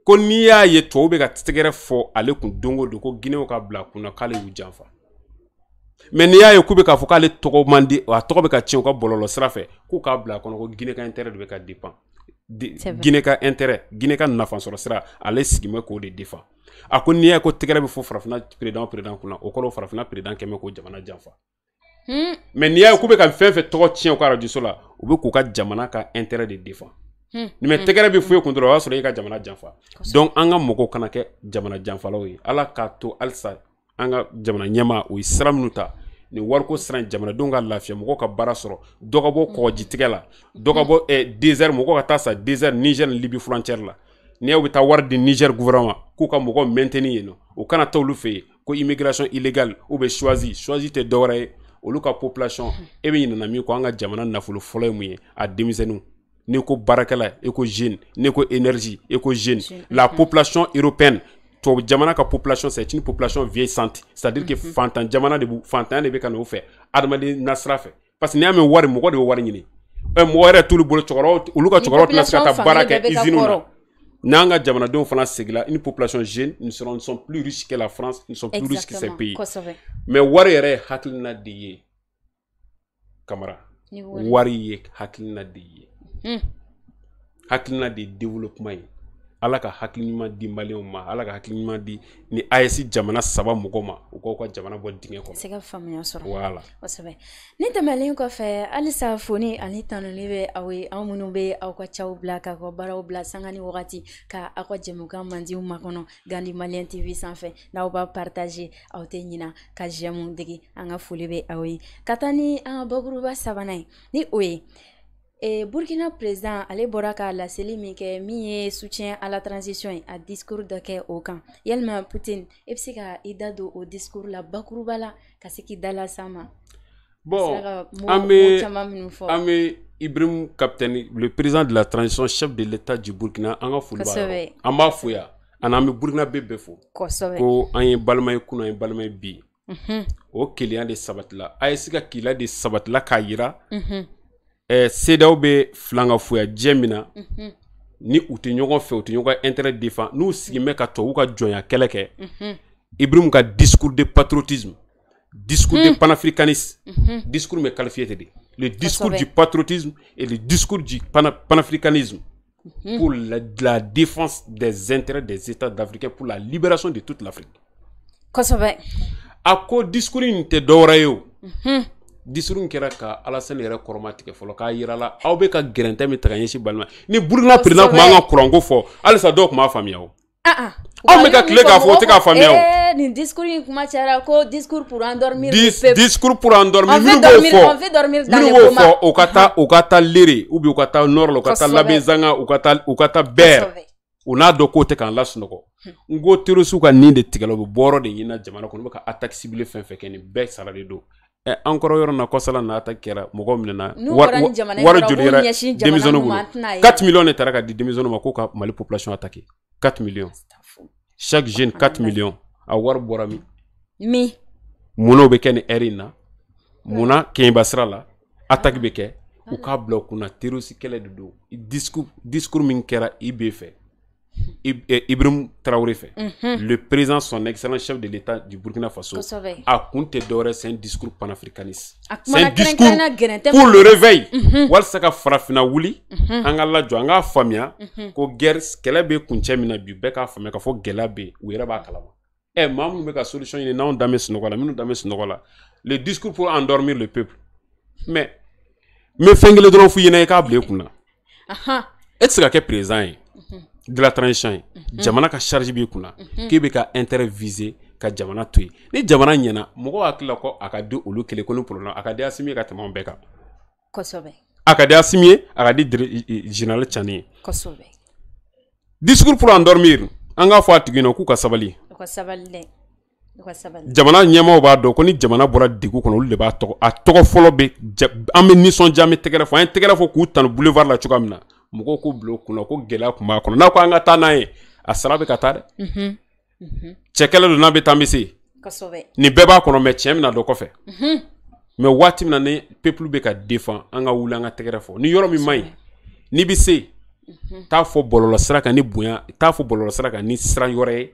ko n'i y'a ye tɔw bɛ ka tɛgɛrɛ fɔ ale kun don o don ko Guinéen ka bila kunna k'ale y'u janfa mais n'i y'a ye k'u bɛ k'a fɔ k'ale tɔgɔ man di a tɔgɔ bɛ ka tiɲɛ u ka bɔlɔlɔ sira fɛ k'u k'a bila a kɔnɔ ko Guinéen ka intérêt de bɛ ka dépend guinée ka intérêt guinée ka nafasɔrɔ sira ale sigimɛ k'o de défend a ko n'i y'a ko tɛgɛrɛ bɛ fɔ farafina peredan o peredan kunna o kɔrɔ farafina peredan kɛmɛ k'o jamana janfa mɛ hmm. n'i y'a ye k'u bɛ ka fɛn fɛn tɔgɔ tiɲɛ u ka arajoso la u bɛ k'u ka jamana ka intérêt de défend nin hmm. hmm. bɛ tɛgɛrɛ bɛ foyi kun dɔrɔn o y'a sɔrɔ e ka jamana janfa donc an ka mɔgɔw kana kɛ jamana janfalaw ye ala k'a to halisa an ka jamana ɲɛmaa o ye sira minnu ta nin wariko siran jamanadenw ka lafiya mɔgɔ ka baara sɔrɔ dɔ ka bɔ kɔgɔjitigɛ la dɔ ka bɔ eh, désert mɔgɔ ka taa sa désert niger ni libi frontière la ni aw bɛ taa wari di niger gouvernement k'u ka mɔgɔ mainteni yen nɔ o kana taa olu fɛ yen ko immigration illégale ou bien choisi choisi tɛ dɔwɛrɛ ye olu ka population e bɛ ɲinana min kɔ an ka jamana nafolo fɔlɔ ye mun ye a denmisɛnninw n'i ko baarakɛla i e ko jeune n'i ko énergie i e ko jeune la population européenne Tu jamana ka population c'est une population vieillissante c'est à dire que mhm. fantan jamana de de Parce que parce que n'i de ni qui bolo une population jeune nous nous sommes plus riches que la France nous sommes plus riches que ces pays mais de de hmm. de développement ala ka hakili ɲuman di maliyɛnw ma ala ka hakili ɲuman di ni AES jamana saba mɔgɔw ma u k'aw ka jamana bɔ dingɛ kɔnɔ. se ka faamuya sɔrɔ wala kosɛbɛ ni tɛmɛlen kɔfɛ halisa foni ani tanuli bɛ aw ye aw minnu bɛ aw ka caw bila k'aw ka baaraw bila sanga ni wagati ka aw ka jɛmukan mandiw makɔnɔ gandi maliyɛn tv sanfɛ n'aw b'a partage aw tɛ ɲina ka jɛmu dege an ka foli bɛ aw ye ka taa ni an ka bakuruba sabanan ye ni o ye Eh, burkina président alé boraka la laseli min kɛ soutien à la transition à discours de kɛ o kan yalima putin i bɛ au ka i discours la bakuruba la ka se k'i da bon an bɛ capitaine le président de la transition chef de l'état du burkina en mhm. ka foli b'a en b'a Burkina Bebefo. ani ko an ye balima ye kunun an ye balima ye bi o keleya de sabatila a des se ka keleya de c'est bɛ filankafoya jɛ min na ni u tɛ ɲɔgɔn fɛ u tɛ ɲɔgɔn intérêt défend n'u sigin bɛ ka tubabu ka jɔnya kɛlɛ kɛ Ibrahim ka discours de patriotisme discours de panafricanisme discours mais qualifié de le discours du patriotisme et le discours du panafricanisme pour la, défense des intérêts des États d'afrique pour la libération de toute l'Afrique. kosɛbɛ a ko discours in tɛ dɔwɛrɛ ye o. disuru kɛra ka alasani yɛrɛ kɔrɔmatigɛ fɔlɔ k'a yirala aw bɛ ka gɛrɛntɛ min taga ɲɛsin balima ni burukina perezan tun b'an ka kuranko fɔ halisa dɔw tun b'a faamuya o anw ah, ah. bɛ ka tile k'a fɔ o tɛ k'a faamuya o. Eh, nin discours in kuma cayara ko discours pour endormir. Dis, discours pour endormir minnu b'o fɔ minnu b'o fɔ u ka taa u ka taa lere ou bien u ka taa nord la u ka taa labenzanga u ka taa u ka taa bɛr u n'a dɔn k'o tɛ k'an lasunɔgɔ n ko terroriste ka nin de tigɛla u bɛ bɔyɔrɔ de ɲini na jamana kɔnɔ u bɛ ka attaque ciblée fɛn fɛn kɛ nin bɛɛ sara de don. an eh, kɔrɔ yɔrɔ na kɔsala na ta kɛra mɔgɔ minɛna wari joli yɛrɛ denmisɛnu bolo 4 million ne tara ka di denmisɛnu ma ko ka mali population attaquer 4 million chaque jeune 4 million a wari bɔra min mi munna o bɛ kɛ ni ɛri in na hmm. munna kɛɲɛba sira la hmm. attaque bɛ kɛ u hmm. k'a bila u kunna terroriste kɛlɛ de don discours discours min kɛra i bɛ fɛ Eh, Ibrahim Traoré fɛ mhm. le président son excellent chef de l'état du Burkina Faso a compté d'ores c'est un discours panafricaniste c'est un discours pour le réveil mhm. Wal ka farafinna wuli mhm. angala ka famia ko guerre kelabe kunchemina kuncɛ min na bi bɛɛ k'a faamuya k'a b'a kalama Eh maman nous bɛ la solution il est non bɛ ce la minnu dan bɛ sunɔgɔ la le discours pour endormir le peuple mais mais bɛ fɛn kelen dɔrɔn f'i ɲɛna i k'a bila e président dila transition ye mhm. Mhm. jamana ka charge b'i kunna mhm. k'e bɛ ka intérêt viser ka jamana to yen ni jamana ɲɛna mɔgɔw hakilila ko a ka di olu kelen ko ni problème a ka di asimi ye ka tɛmɛ anw bɛɛ kan kosɛbɛ a ka di asimi ye a ka di général cani ye kosɛbɛ discours pour endormir an k'a fɔ a tigi ɲɛna k'u ka sabali u ka sabali dɛ jamana ɲɛmaw b'a dɔn ko ni jamana bɔra degu kɔnɔ olu de b'a tɔgɔ a tɔgɔ fɔlɔ bɛ an bɛ nisɔndiya an bɛ tɛgɛrɛ fɔ an ye tɛgɛrɛ fɔ k'u tanu boulevard la cogoya min na mɔgɔw k'u bila u kunna ko gɛlɛya kun b'a kɔnɔ n'a ko an ka taa n'a ye a sara bɛ ka taa dɛ cɛkɛlɛ don n'a bɛ taa n bɛ se nin bɛɛ b'a kɔnɔ mɛ tiɲɛ bɛna dɔ kɔfɛ mɛ waati min na ni pepulu bɛ ka defan an ka wuli an ka tɛgɛrɛ fɔ ni yɔrɔ min man ɲi n'i bɛ se t'a fɔ bɔlɔlɔ sira kan ni bonya t'a fɔ bɔlɔlɔ sira kan ni siran yɔrɔ ye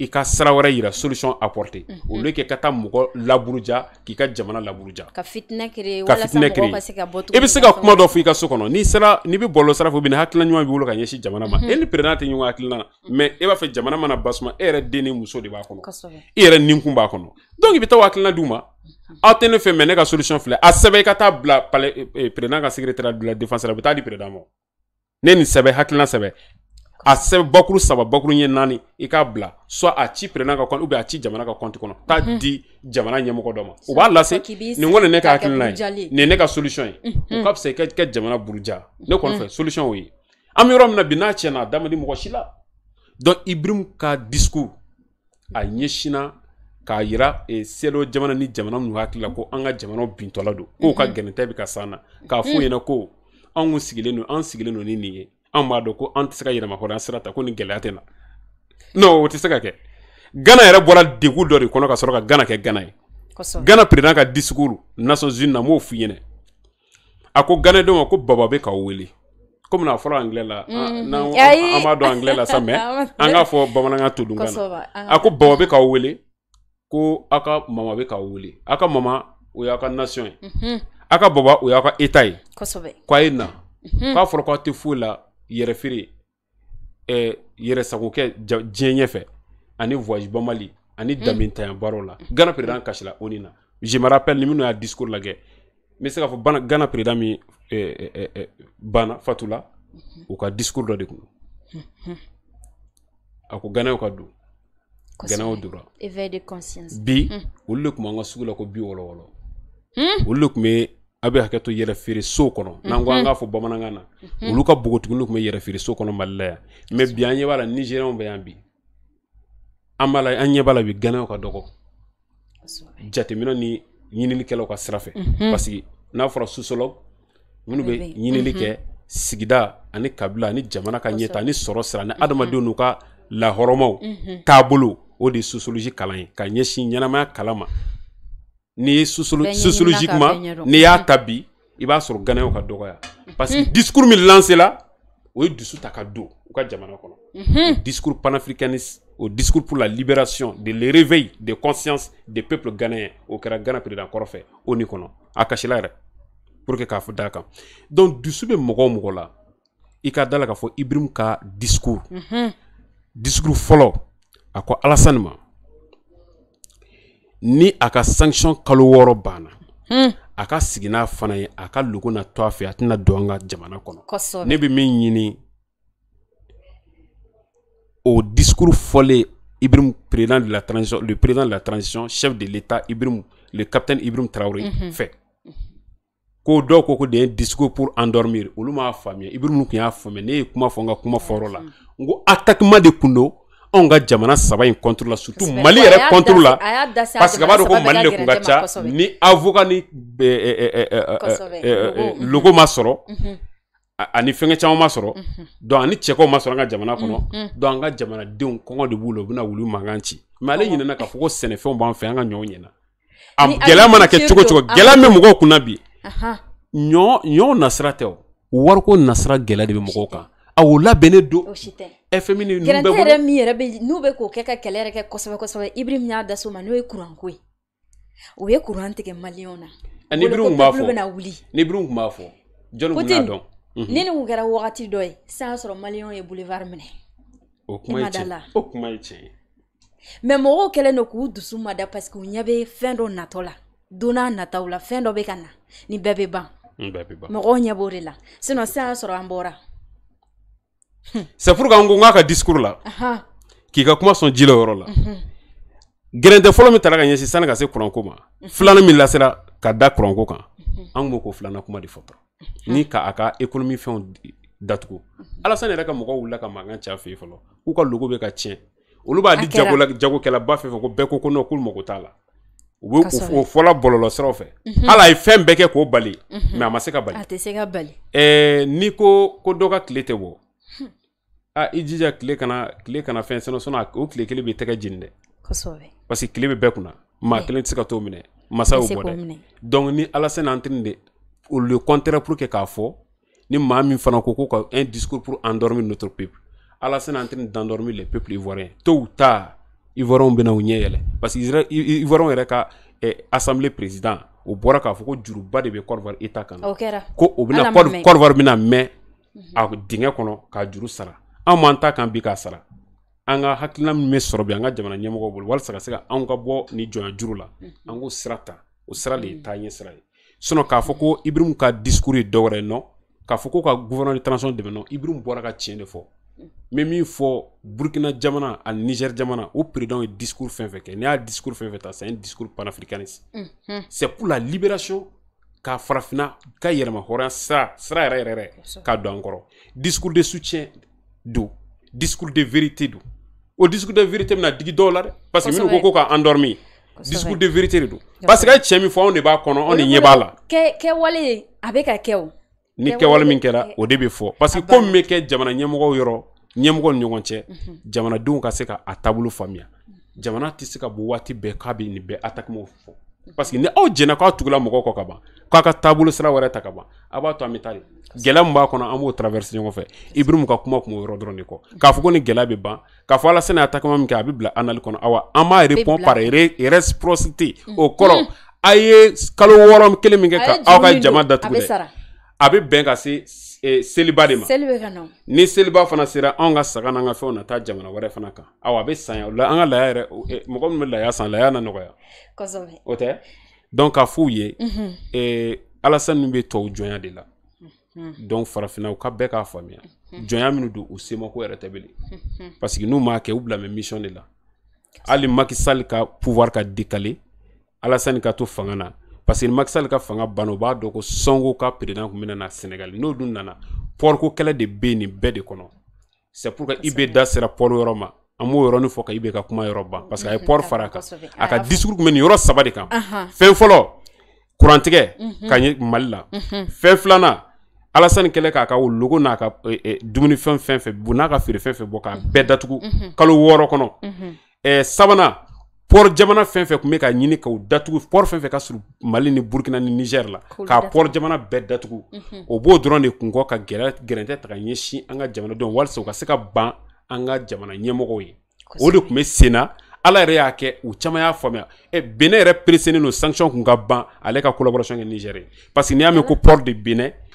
i ka sira wɛrɛ yira solution apporter mm -hmm. au lieu que ka taa mɔgɔ laburuja k'i ka jamana laburuja ka fitinɛ créer walasa mɔgɔw ka se ka bɔ i bɛ se ka kuma dɔ fɔ i ka so kɔnɔ n'i sera n'i bɛ bɔlɔlɔ sira fɛ ou bien ni hakilina ɲuman b'i bolo ka ɲɛsin jamana ma mm -hmm. e ni président tɛ ɲɔgɔn hakilina na mais e b'a fɛ jamana mana basuma e yɛrɛ den ni muso de b'a kɔnɔ i yɛrɛ ninkun b'a kɔnɔ donc i bɛ taa o hakilina d'u ma aw tɛ ne fɛ mais ne ka solution filɛ a sɛbɛn i ka taa bila palais eh, e, ka secrétaire de la défense la u bɛ taa di président ma ne ni sɛbɛn hakilina sɛbɛn a sɛbɛn bakuru saba bakuru ɲɛ naani i k'a bila soit a ci perena ka kɔnti a ci jamana ka kɔnti kɔnɔ taa di jamana ɲɛmɔgɔ dɔ ma u b'a lase nin kɔni ne ka hakilina ye nin ne ka solution ye u ka fisa i ka kɛ jamana buruja ne kɔni fɛ solution o ye an bɛ yɔrɔ min na bi n'a tiɲɛna a damadi mɔgɔ si la donc ibrim ka discours a ɲɛsinna k'a yira e, jamana ni jamana minnu hakilila ko an ka jamanaw bintɔla don k'u ka gɛnɛtɛ bɛ ka san na k'a f'u ɲɛna ko anw sigilen don an sigilen don ni nin ye anw b'a dɔn ko an tɛ se ka yɛlɛma hɔrɔnya sira ta ko nin gɛlɛya tɛ na non o tɛ se ka kɛ Ghana yɛrɛ bɔra degun dɔ de kɔnɔ ka sɔrɔ ka Ghana kɛ Ghana ye Ghana président ka discours Nations Unies na m'o f'u ɲɛnɛ a ko Ghanadenw ma ko baba bɛ k'aw wele comme n'a fɔra anglais la mm-hmm. n'an an b'a dɔn anglais la sa mais an k'a fɔ bamanankan to dun Ghana a ko baba bɛ k'aw wele ko aw ka mama bɛ k'aw wele aw ka mama o y'aw ka nation ye mm-hmm. aw ka baba o y'aw ka état ye kosɛbɛ ko a ye na mm-hmm. k'a fɔra k'aw tɛ foyi la yɛrɛfeere eh, yɛrɛsagokɛ diɲɛ ɲɛfɛ ani voyage banbali ani mm. damintanya baaraw la gana peredan kasila o nin na je me rappelle ni minnu y'a discours lajɛ n bɛ se k'a fɔ bana gana peredan min eh, eh, eh, banna fatula o mm-hmm. ka discours dɔ de kun mm-hmm. a ko ganaw ka don ganaw dora bi mm. olu le tun b'an ka sugu la ko bi wɔlɔwɔlɔ hmm? olu le tun bɛ a bɛ hakɛ to yɛrɛ feere so kɔnɔ n'an ko an k'a fɔ bamanankan mhm. na olu ka bogotiginiw tun bɛ yɛrɛ feere so kɔnɔ mali la yan mɛ bi an ɲɛ b'a la nizeriyɛnw bɛ yan bi an b'a la an ɲɛ b'a la bi ganaw ka dɔgɔ jateminɛ ni ɲininikɛlaw ka sira fɛ paseke n'a fɔra sosologue minnu bɛ ɲinili mhm. kɛ sigida ani kabila ani jamana ka ɲɛta ani sɔrɔ sira ani adamadenw mhm. n'u ka lahɔrɔmaw taabolo o de ye sosolozi kalan ye ka ɲɛsin ɲɛnamaya kalan ma n'i sociologiquement n'i y'a tabi, il va b'a sɔrɔ au cadeau dɔgɔya parce que discours lancé là oui du sous ta ka don u ka jamana discours panafricaniste au discours pour la libération de le réveil de conscience des peuples ghanéens au kɛra Ghana président kɔrɔ fɛ o ni kɔnɔ a kasila yɛrɛ pour que k'a fɔ donc du bɛ mɔgɔ mots mɔgɔ la i ka dans la k'a Ibrahim ka discours discours fɔlɔ a ko Alasani ma ni a ka sanction kalo wɔɔrɔ banna hmm. a ka sigi n'a fana ye a ka logo na to a fɛ a tɛna don an ka jamana kɔnɔ discours fɔlen Ibrahim président de la transition le président de la transition chef de l'état Ibrahim le capitaine Ibrahim Traoré mhm. fait ko dɔw ko ko de discours pour endormir olu m'a faamuya Ibrahim kun y'a faamuya ne ye kuma fɔ n ka kuma fɔr'o la mhm. n ko de kun anw ka jamana saba in contre la surtout Mali yɛrɛ contre la parce que a b'a dɔn ko Mali de tun ka ca ni avocat ni logo ma sɔrɔ mhm. ani fɛngɛ caman ma sɔrɔ mhm. donc ani cɛkaw ma sɔrɔ an ka jamana kɔnɔ mhm, donc an ka jamanadenw kɔngɔ de b'u la u bɛna wulu mankan ci mais ale ɲinɛna k'a fɔ ko sɛnɛfɛnw b'an fɛ an ka ɲɔw ɲɛna a gɛlɛya mana kɛ cogo cogo gɛlɛya min bɛ mɔgɔw kunna bi ɲɔ ɲɔ nasira tɛ o wariko nasira gɛlɛya de bɛ mɔgɔw kan a o labɛnnen don fm ni kɛrɛntɛ yɛrɛ min yɛrɛ n'u bɛ k'o kɛ ka kɛlɛ yɛrɛ kɛ kosɛbɛ kosɛbɛ ibrim y'a da ma n'o ye kuranko ye o ye kuran tigɛ maliyɛnw eh, na ani wuli ni ni kun kɛra wagati dɔ ye sisan sɔrɔ maliyɛnw ye boulevard minɛ mɛ mɔgɔw kɛlen don k'u dusu ma da u ɲɛ bɛ fɛn dɔ natɔ la don nataw la fɛn dɔ bɛ ka na nin bɛɛ bɛ ban mɔgɔw ɲɛ b'o de la sinon sisan sɔrɔ an bɔra Hmm. c'est pour que an ko n k'a ka discours la k'i ka kuma sɔn ji la o yɔrɔ la gɛrɛntɛ fɔlɔ min taara ka ɲɛsin sani ka se kuranko ma filanan min lasera ka da kuranko kan an b'o ko filanan kuma de fɔ mhm. mhm. dɔrɔn mhm. ni ka a ka économie fɛnw datugu alasan yɛrɛ ka mɔgɔ wulila ka mankan ca fɛ fɔlɔ k'u ka logo bɛ ka tiɲɛ olu b'a di jagola jagokɛlaba fɛn fɛn ko bɛɛ ko ko nɔ k'olu mago t'a la u bɛ o fɔla bɔlɔlɔ siraw fɛ hali a ye fɛn bɛɛ kɛ k'o bali mɛ a ma se ka bali a ah, tɛ se ka bali ɛɛ n'i ko ko dɔ ka tile tɛ bɔ a ah, i jija kile kana kile kana fɛn sɛnɛ sinɔ o kile kelen b'i tɛgɛ jeni dɛ kosɛbɛ parce que kile bɛ bɛɛ kunna maa kelen tɛ se ka t'o minɛ masa y'o bɔ dɛ donc ni ala sɛnɛ an tɛ de o le contraire pour que k'a fɔ ni maa min fana ko ko ka un discours pour endormir notre peuple ala sɛnɛ an tɛ d'endormir le peuple ivoirien tôt ou tard bɛ na u ɲɛ yɛlɛ parce que ivoirienw yɛrɛ ka eh, assemblée président o bɔra k'a fɔ ko juruba de bɛ kɔrɔvari eta kan ko o bɛna kɔrɔvari bɛna mɛn mhm. a dingɛ kɔnɔ k'a juru sara an m'an ta kan bi k'a sara an ka hakilina min bɛ sɔrɔ bi an ka jamana ɲɛmɔgɔw bolo walasa ka se ka anw ka bɔ nin jɔnya juru la an k'o sira ta o sira de ye taa ɲɛ sira ye sinɔn k'a fɔ ko ibirimu ka discours ye dɔwɛrɛ nɔ k'a fɔ ko ka gouvernement de transition dɛmɛ nɔ ibirimu bɔra ka tiɲɛ de fɔ n bɛ min fɔ burkina jamana ani niger jamana o président ye discours fɛn fɛn kɛ n'i y'a discours fɛn fɛn ta c'est un discours panafricaniste c'est pour la libération ka farafina ka yɛlɛma hɔrɔnya sira sira yɛrɛ yɛrɛ ka don an kɔrɔ discours de soutien do discours de vérité do o discours de vérité bɛna digi dɔw la dɛ parce que minnu ko ko ka endormi discours de vérité de do parce que a ye cɛ min fɔ anw de b'a kɔnɔ anw de ɲɛ b'a la kɛwale a bɛ ka kɛ o ni kɛwale min kɛra o de bɛ fɔ parce que ko min bɛ kɛ jamana ɲɛmɔgɔw yɔrɔ ɲɛmɔgɔ ni ɲɔgɔn cɛ mhm. jamanadenw ka se ka a taabolo faamuya jamana tɛ se ka bɔ waati bɛɛ k'a bɛ nin bɛɛ atakemaw fɔ parce que ni aw jɛnna k'a tugula mɔgɔ kɔ ka ban k'a ka taabolo sira wɛrɛ ta ka ban a b'a to an bɛ taa de gɛlɛya min b'a kɔnɔ an b'o traverse ɲɔgɔn fɛ ibrimu ka kuma kun b'o yɔrɔ dɔrɔn de kɔ k'a fɔ ko ni gɛlɛya bɛ ban k'a fɔ ala sɛnɛ takuma min kɛ a bɛ bila anali kɔnɔ awa an b'a répond par réciprocité mm. o kɔrɔ mm. a ye kalo wɔɔrɔ kelen min kɛ ka aw ka jama datugu dɛ a bɛ bɛn ka se eh, seliba de ma ni seliba fana sera anw ka saga n'an ka fɛnw na taa jamana wɛrɛ fana kan awa a bɛ sanya an ka laya yɛrɛ eh, mɔgɔ min bɛ laya san laya na nɔgɔya o tɛ donc k'a f'u ye mm -hmm. eh, alasa ninnu bɛ tɔw jɔnya de la donc -hmm. donc ka bɛɛ k'a faamuya mm -hmm. jɔnya minnu don u semako yɛrɛ tɛ bilen parce que n'u m'a kɛ u bila mɛ mission de la hali makisali ka pouvoir ka décaler alasani ka to fanga na parce que makisali ka fanga banna u b'a dɔn ko sɔngo ka peredan kun bena na senegal n'o dun nana pɔriko kɛlɛ de be nin bɛɛ de kɔnɔ c'est pour que i be da sera pɔri yɔrɔ ma an b'o yɔrɔnin fɔ ka i be ka kuma yɔrɔ ban parce que a ye pɔri fara kan a ka discours kun be nin yɔrɔ saba de kan fɛn fɔlɔ kurantigɛ ka ɲɛ mali la fɛn filanan alasani kɛlɛ k'a ka logo n'a ka e, e, dumunifɛn fɛn fɛn bu n'a ka feere fɛn fɛn bɔ k'a bɛɛ datugu kalo wɔɔrɔ kɔnɔ sabana port jamana fɛn fɛ kun bɛ ka ɲini k'o datugu por fɛn fɛn ka suru mali ni burkina ni niger la k'a port jamana bɛɛ datugu o b'o dɔrɔn de kunkɔ ka gɛrɛntɛ taga ka ɲɛsin an ka jamana jamanadenw walisa u ka se ka ban an ka jamana ɲɛmɔgɔw ye o de kun be sen ala yɛrɛ y'a kɛ u caaman y'a faamuya benɛ yɛrɛ pereselen don sanction kun ka ban ale ka collaboration kɛ niger ye parce n'i y'a mɛn ko port de benɛ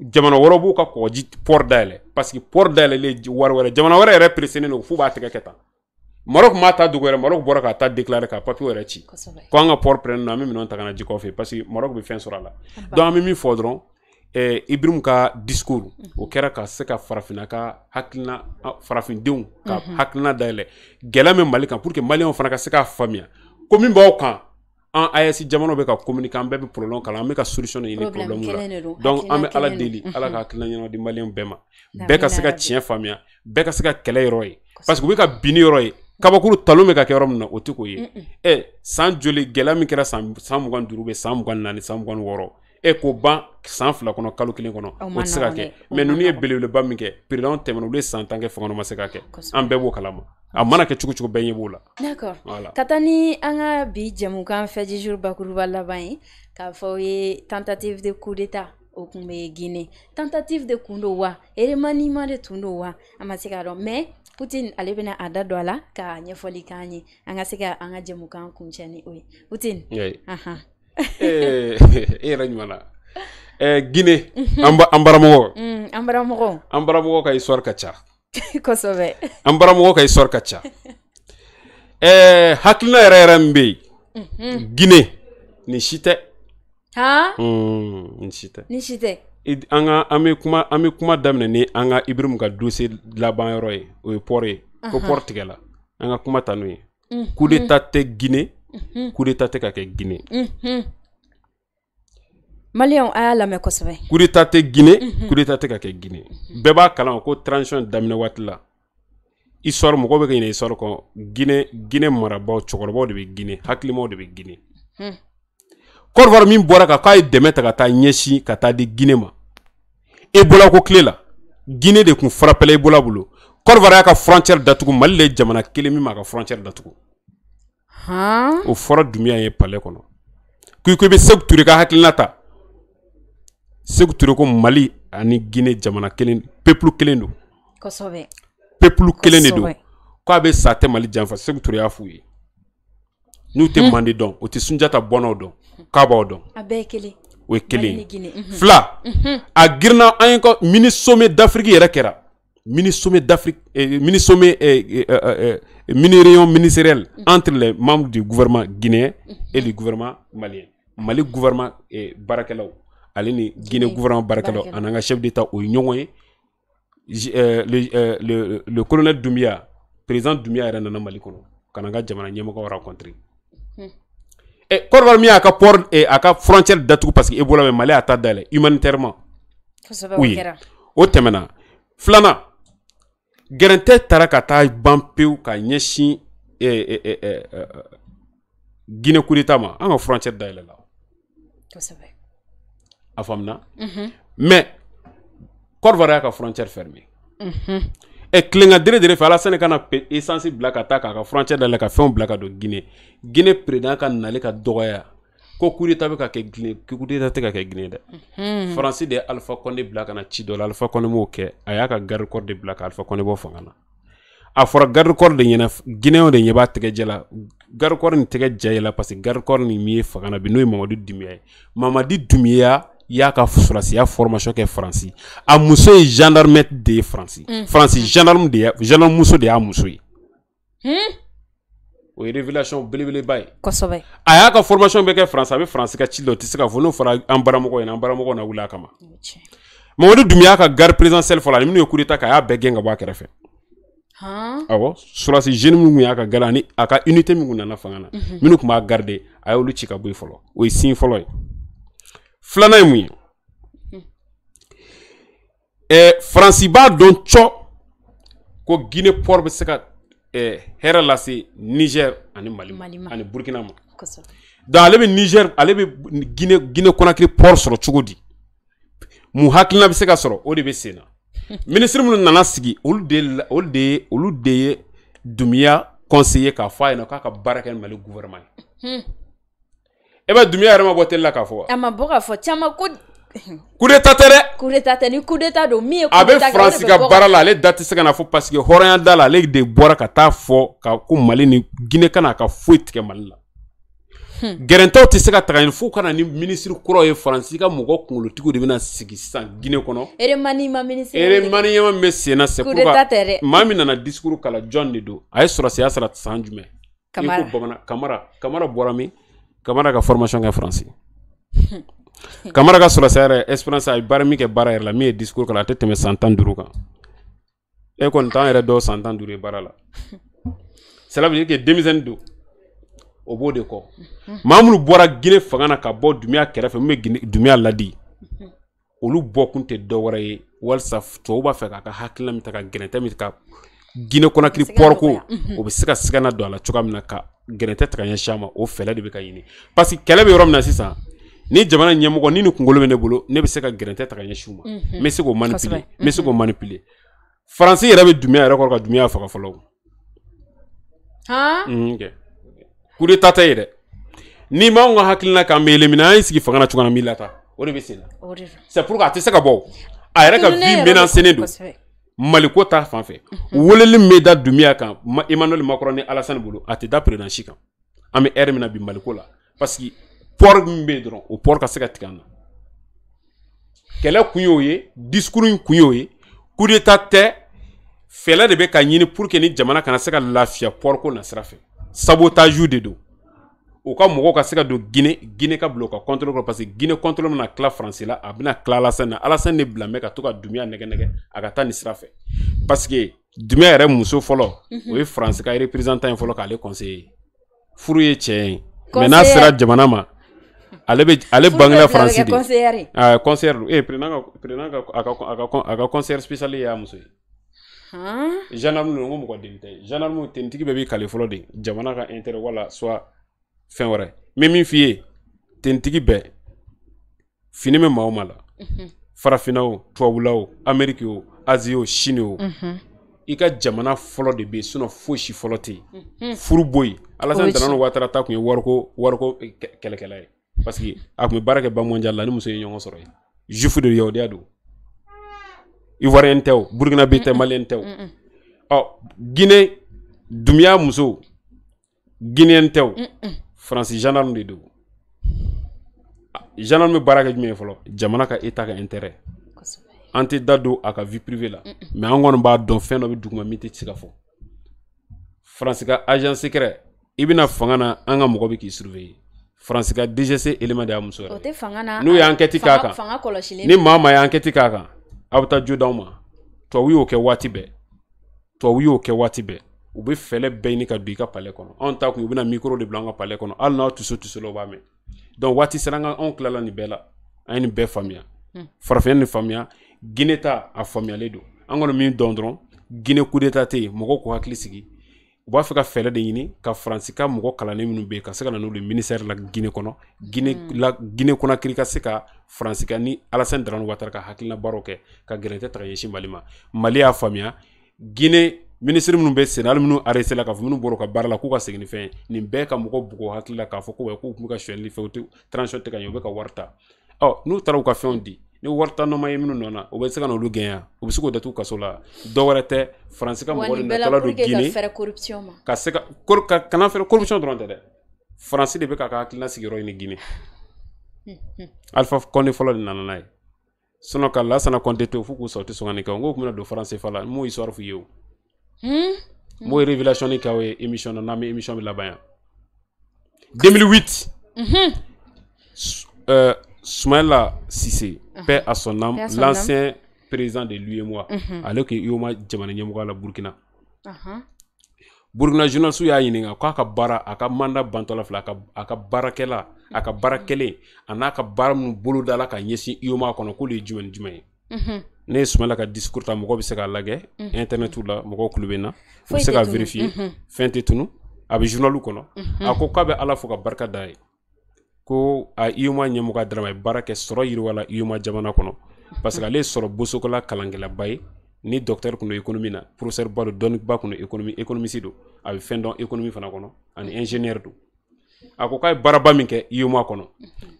jamana wɛrɛ b'u ka kɔgɔji pɔri dayɛlɛ parseke pɔri dayɛlɛlen wari wɛrɛ jamana wɛrɛ yɛrɛ pereselen don f'u b'a tɛgɛ kɛ tan marɔku m'a ta dogo yɛrɛ marɔku bɔra k'a ta déclarer ka papier yɛrɛ ci ko an ka pɔri pɛrɛnnen don an bɛ minɛn ta ka na jikɔw fɛ parseke marɔku bɛ fɛn sɔrɔ a la donc an bɛ min fɔ dɔrɔn eh, ibrim ka discours o mhm. kɛra ka se ka farafina ka hakilina farafindenw ka mhm. hakilina dayɛlɛ gɛlɛya bɛ mali kan pour que maliyɛnw fana ka se k'a faamuya ko min b'aw kan an AES jamanaw bɛ ka communiquer an bɛɛ bɛ problème kala an bɛ ka solution de ɲini problème la donc an bɛ Ala deli Ala mhm. ka hakilina ɲuman di maliyɛnw bɛɛ ma bɛɛ ka se ka tiɲɛ faamuya bɛɛ ka se ka kɛlɛ yɔrɔ ye parce que u ka bini yɔrɔ ye kabakuru talon bɛ ka kɛ yɔrɔ min na o tɛ k'o ye ɛ san joli gɛlɛya min kɛra san san mugan ni duuru bɛ san mugan nani san mugan wɔrɔ e ko ban san fila kɔnɔ kalo kelen kɔnɔ o tɛ se ka kɛ mɛ ninnu ye belebeleba min kɛ peredan tɛmɛna olu ye san tan kɛ fanga ma se ka kɛ an bɛɛ b'o kalama a mana kɛ cogo cogo bɛɛ ɲɛ b'o la ka taa ni an ka bi jɛmukan fɛji jour bakuruba laban ye k'a fɔ ye tentative de coup d'état o kun bɛ guinée tentative de kun do wa remaniement de tun do wa an ma se k'a dɔn mais putin ale bɛna a da don a la ka ɲɛfɔli k'an ye an ka se ka an ka jɛmukan kuncɛ ni o ye putin yeah. uh -huh e yɛrɛ ɲuman na gine mhm. an baramɔgɔ mm, an baramɔgɔ an baramɔgɔ ka histoire ka ca kosɛbɛ an baramɔgɔ ka histoire ka ca eh, hakilina yɛrɛ yɛrɛ min bɛ yen gine nin si tɛ nin si tɛ nin si kuma ame kuma damne ni anga ka ibirimu ka dose laban yɔrɔ ye o ye ko pɔri anga kuma ta n'o ye coup mhm. d'état tɛ gine Mhm. kudeta tɛ ka kɛ gine mhm. maliyɛnw a y'a lamɛn kosɛbɛ kudeta tɛ gine mhm. kudeta tɛ ka kɛ gine bɛɛ b'a kalan ko transition daminɛ waati la isɔri mɔgɔw bɛ ka ɲinɛ isɔri kɔ gine gine marabaw cɛkɔrɔbaw de bɛ gine hakilimaw de bɛ gine kɔrɔfɔr min bɔra ka k'a ye dɛmɛ ta ka taa ɲɛsin ka taa di gine ma e bɔla ko kile la gine de kun farapɛlɛ e bolo kɔrɔfɔr y'a ka frontière datugu mali le jamana kelen min m'a ka frontière datugu o fɔra dumiya ye palɛ kɔnɔ k'i ko i bɛ segu ture ka hakilina ta segu ture ko mali ani gine jamana kelen pepulu kelen don pepulu kelen de don k'a bɛ sa tɛ mali janfa segu ture y'a f'u ye n'u tɛ hmm? mande dɔn u tɛ sunjata bɔnnaw dɔn k'a b'aw dɔn o ye kelen mhm. fila mhm. a girinna an ye mini sommet d'afrique yɛrɛ kɛra mini sommet d'Afrique, et mini sommet et, euh, euh, euh, mini réunion ministériel entre les membres du gouvernement guinéen et le gouvernement malien. Mali gouvernement et Barakelaw, Alini Guinée gouvernement Barakelaw, en un chef d'État au Nyon, hein. euh, le, le, le, colonel Doumbia, président Doumbia est nana Mali kono, kananga jamana rencontré. Mmh. Et Korwar Mia aka port et la frontière d'Atou parce que Ebola Mali a tadale humanitairement. Oui. Au témena. Flana, gɛrɛntɛ taara ka taa ban pewu ka ɲɛsin eh, eh, eh, guinée coup d'état ma an ka frontière dayɛlɛ la kosɛbɛ a faamuna mm -hmm. mais Côte d'Ivoire y'a ka frontière fermée mm -hmm. e kilenga dere dere fɛ alasani kana essence bila ka taa k'a ka frontière dayɛlɛ ka fɛnw bila ka don guinée guinée président ka nali ka dɔgɔya ko coup d'état ka kɛ gine coup tɛ ka kɛ gine dɛ faransi de ye alpha condé bila ka na ci dɔ la alpha condé m'o kɛ a y'a ka garde corps de bila ka alpha condé bɔ fanga na a fɔra garde corps de ɲɛna guinéen de ɲɛ b'a tɛgɛ jɛ la garde corps ni tɛgɛ jɛ la parce que garde corps ni min ye fanga na bi n'o ye mamadu dumiya ye mamadi dumiya y'a ka sɔrɔsiya formation kɛ faransi a muso ye gendarme de ye faransi faransi gendarme de ye gendarme muso de y'a muso ye o ye révélation belebeleba ye kosɛbɛ a y'a ka formation bɛ kɛ faransi a bɛ faransi ka ci la tɛ se ka fɔ n'o fɔra an baramɔgɔ ɲɛna an baramɔgɔ na wuli a kama mamadu dunbiya ka garde présidentielle fɔlɔ ani minnu ye coup d'état kɛ y'a bɛɛ gɛn ka bɔ a kɛrɛfɛ awɔ surasi jeune minnu tun y'a ka gala ani a ka unité min tun nana fanga na mhm. minnu tun b'a garde a y'olu ci ka bɔ yen fɔlɔ o ye sin fɔlɔ ye filanan ye mun ye mhm. faransi b'a dɔn cɔ ko guinée port bɛ se ka Eh, hɛrɛ lase niger ani mali ma ani burkina ma donc ale bɛ niger ale bɛ guinée guinée conakry port sɔrɔ cogo di mun hakilina bɛ se ka sɔrɔ o de bɛ sen na minisiri minnu nana sigi olu de olu de ye olu de ye dumiya conseiller k'a fɔ a ɲɛna k'a ka baara kɛ ni mali gouvernement ye hmm. e bɛ dumiya yɛrɛ ma bɔ teli la k'a fɔ wa a ma bɔ k'a fɔ caman ko kudeta tɛ dɛ kudeta tɛ ni kudeta don min ye a bɛ faransi ka baara la ale da tɛ se ka na fɔ paseke hɔrɔnya da la ale de bɔra ka taa fɔ ka ko mali ni gine kana ka foyi tigɛ mali la gɛrɛntɛw tɛ se ka taga yen f'u ka ni minisiri kuraw ye faransi ka mɔgɔ kunkolotigiw de bɛna sigi sisan gine kɔnɔ eremaniyama min bɛ sen na sɛ pour que maa min nana discours kala jɔn de don a ye sɔrɔsiya sara san jumɛn kamara kamara kamara bɔra min kamara ka formation kɛ faransi hmm. Kamara ka sou la seyere Esperansi ay bari mi ke barayere la Mi e diskur kala te teme santanduru ka E kon tan yere do santandurie barala Se la biye ke demizen do Obo deko Mamou bo la gine fagana ka Bo dumea kerefe mbe dumea ladi Olu bokoun te do gare Walsaf to wafek A ka haklina mi takan gine teme Gine kon akili porko Obe sika sikan na do la chokamina ka Gine tetra nye shama Ofe ladi beka yini Pasi kelebe yorom nasisa ni jamana ɲɛmɔgɔ ni ni kunkolo bɛ ne bolo ne bɛ se ka gɛrɛntɛ ta ka ɲɛsin u ma n bɛ se k'o manipule n bɛ se k'o manipule faransi yɛrɛ bɛ dumiya yɛrɛ kɔrɔ ka dumiya faga fɔlɔ coup d'etat tɛ ye dɛ n'i m'anw ka hakilina k'an bɛ éliminer an y'an sigi fanga na cogo min na n b'i lata o de bɛ sen na c'est pour que a tɛ se ka bɔ o a yɛrɛ ka vie menacée don maliko ta fan fɛ weleli min bɛ da dumiya kan emmanuel macron ni alassane bolo a tɛ da président si kan an bɛ heure min na bi maliko la parce que pɔri min bɛ yen dɔrɔn o pɔri ka se ka tigɛ an na kɛlɛ kun y'o ye discours in kun y'o ye coup d'état tɛ fɛɛlɛ de bɛ ka ɲini pour que ni jamana kana se ka lafiya pɔriko na sira fɛ sabotage de don u ka mɔgɔw ka se ka don gine gine ka bila u ka contrôle kɔrɔ parce que gine contrôle mana tila faransi la a bɛna tila alasani na alasani de bila mɛ ka to ka dumiya nɛgɛnɛgɛ a ka taa nin sira fɛ parce que dumiya yɛrɛ muso fɔlɔ o ye faransi ka représentant ye fɔlɔ k'ale conseiller furu ye tiɲɛ ye mɛ n'a sera jamana ma Alebe, alebe bangla fransi de. Fou ki a konser yari? A konser nou. E, prenan akakon, akakon, akakon, akakon, konser spesali ya mswe. Haan? Janan moun, loun moun moun moun moun dekite. Janan moun, ten tiki bebe kaliforode, janan akakon entere wala, swa, fen ware. Men min fie, ten tiki be, finen men mawama la. Fara fina ou, twa wala ou, Amerike ou, Azi ou, Chine ou. Mhm. I ka janan flode be, sou nou fweshi flote. Mhm. Fou bwoy, ala sen janan wata ratakwen, warko, warko, eh, kelekeleye. parce que a kun bɛ baara kɛ bamananjan la ni muso ye ɲɔgɔn sɔrɔ yen jufu de yahudiya don ivoirien tɛ o burukinabe tɛ maliyɛn tɛ o oh, ɔ guinée dumiya muso guinéen tɛ o faransi gendarme de don ah, gendarme bɛ baara kɛ jumɛn ye fɔlɔ jamana ka état ka intérêt an tɛ da don a ka vie privée la mais an kɔni b'a dɔn fɛn dɔ bɛ duguma min tɛ se ka fɔ faransi ka agent secret i bɛna fanga na an ka mɔgɔ bɛ k'i surveiller faransi ka dgc elema de y'a muso yɛrɛ n'u ye ankɛti k'a kan ni maa maa ye ankɛti k'a kan aw bɛ taa jo d'aw ma tubabu y'o kɛ waati bɛɛ tubabu y'o kɛ waati bɛɛ u bɛ fɛɛlɛ bɛɛ ɲini ka don i ka palɛ kɔnɔ anw ta kun u bɛna mikoro de bila anw ka palɛ kɔnɔ hali n'aw tuso tusolaw b'a mɛn donc waati sera an ka anw tilala nin bɛɛ la an ye nin bɛɛ faamuya hmm. farafinya nin faamuya gine ta a faamuyalen don an kɔni min dɔn dɔrɔn gine kudeta tɛ yen mɔgɔw k'u hakili sigi u b'a fɛ ka fɛɛrɛ de ɲini ka faransi ka mɔgɔ kalannen minu be ka se ka na n'olu minisɛri la gine kɔnɔ gine mm. la gine kɔnɔkiri ka se ka faransi ka ni alasani dalan watara ka hakilina baaraw kɛ ka gɛrɛntɛ taga ɲɛsin mali ma mali y'a faamuya gine minisiri minnu bɛ sen hali minnu aresela k'a fɔ minnu bɔr'u ka baara la k'u ka segin ni fɛn nin bɛɛ ka mɔgɔ bugɔ hakili k'a fɔ ko wa k'u tun bɛ ka sonyɛli fɛ u tɛ tɛ ka ɲɛ u bɛ ka wari ta ɔ n'u taara u ka fɛnw di ni warta ta nɔma ye minnu nɔna o bɛ se ka n'olu gɛn ya u bɛ se k'o datugu kaso la dɔ wɛrɛ tɛ faransi ka mɔgɔ de natɔla don gine ka se ka kor ka kana fɛrɛ corruption dɔrɔn tɛ dɛ faransi de bɛ k'a ka hakilina sigiyɔrɔ ɲini gine alpha kɔnde fɔlɔ de nana n'a ye sinɔ ka lasana kɔnte to fo k'u sɔrɔ tɛ sɔn ka nin kɛ n k'o kun bɛna don faransi fa la n m'o histoire f'u ye o n b'o révélation ni k'aw ye émission na n'an bɛ émission bɛ laban yan 2008 mm -hmm. euh, Soumaïla Cissé, ah. paix à son âme, l'ancien président de l'UEMOA, mhm. ale kun ye UEMOA jamana ɲɛmɔgɔ la Burkina. Burukina journaliste Burkina Journal Souya ka baara a ka mandat bantɔla filɛ a ka a ka baarakɛla a ka baara kelen a n'a ka baara minnu bolo dala ka ɲɛsin UEMOA kɔnɔ k'olu ye jumɛn ni mhm. Ne ye Soumaïla ka discours ta mɔgɔ bɛ se k'a lajɛ mhm. internet la mɔgɔw tulo bɛ na u bɛ se k'a vérifier fɛn tɛ tunun a bɛ journal kɔnɔ a ko k'a bɛ Ala fo ka barika ko a iuma ɲɛmɔgɔ darama baara kɛ sɔrɔ yiriwa la iuma jamana kɔnɔ parce que ale sɔrɔ bosokola kalankɛlaba ye ni dɔktɛr kun do ekonomi na professɛr ba do dɔnniba kun do ekonomi ekonomisi do a be fɛn dɔn ekonomi fana kɔnɔ ani ingéniɛr do a ko k'a ye baaraba min kɛ iuma kɔnɔ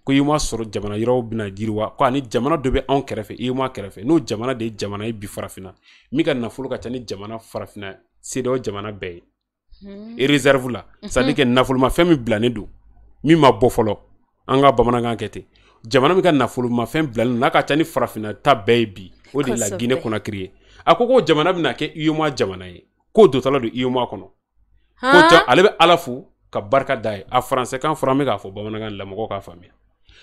ko iuma sɔrɔ jamana yɔrɔw bena yiriwa ko ani jamana dɔ be anw kɛrɛfɛ iuma kɛrɛfɛ n'o jamana de ye jamana ye bi farafina min ka nafolo ka ca ni jamana farafina sedeo jamana bɛɛ ye hmm. e réserve la mhm. c'est à dire que nafolomafɛn min bilanen do min ma bɔ fɔlɔ an ka bamanankan kɛ ten jamana min ka nafolomafɛn bilalen n'a ka ca ni farafinna ta bɛɛ ye bi o de la ginɛ kɔnakiri ye a ko ko jamana bɛna kɛ ioma jamana ye ko dotala don ioma kɔnɔ ko ca ale bɛ ala fo ka barika da ye a faransɛ kan fɔra an bɛ k'a fɔ bamanankan la mɔgɔw k'a faamuya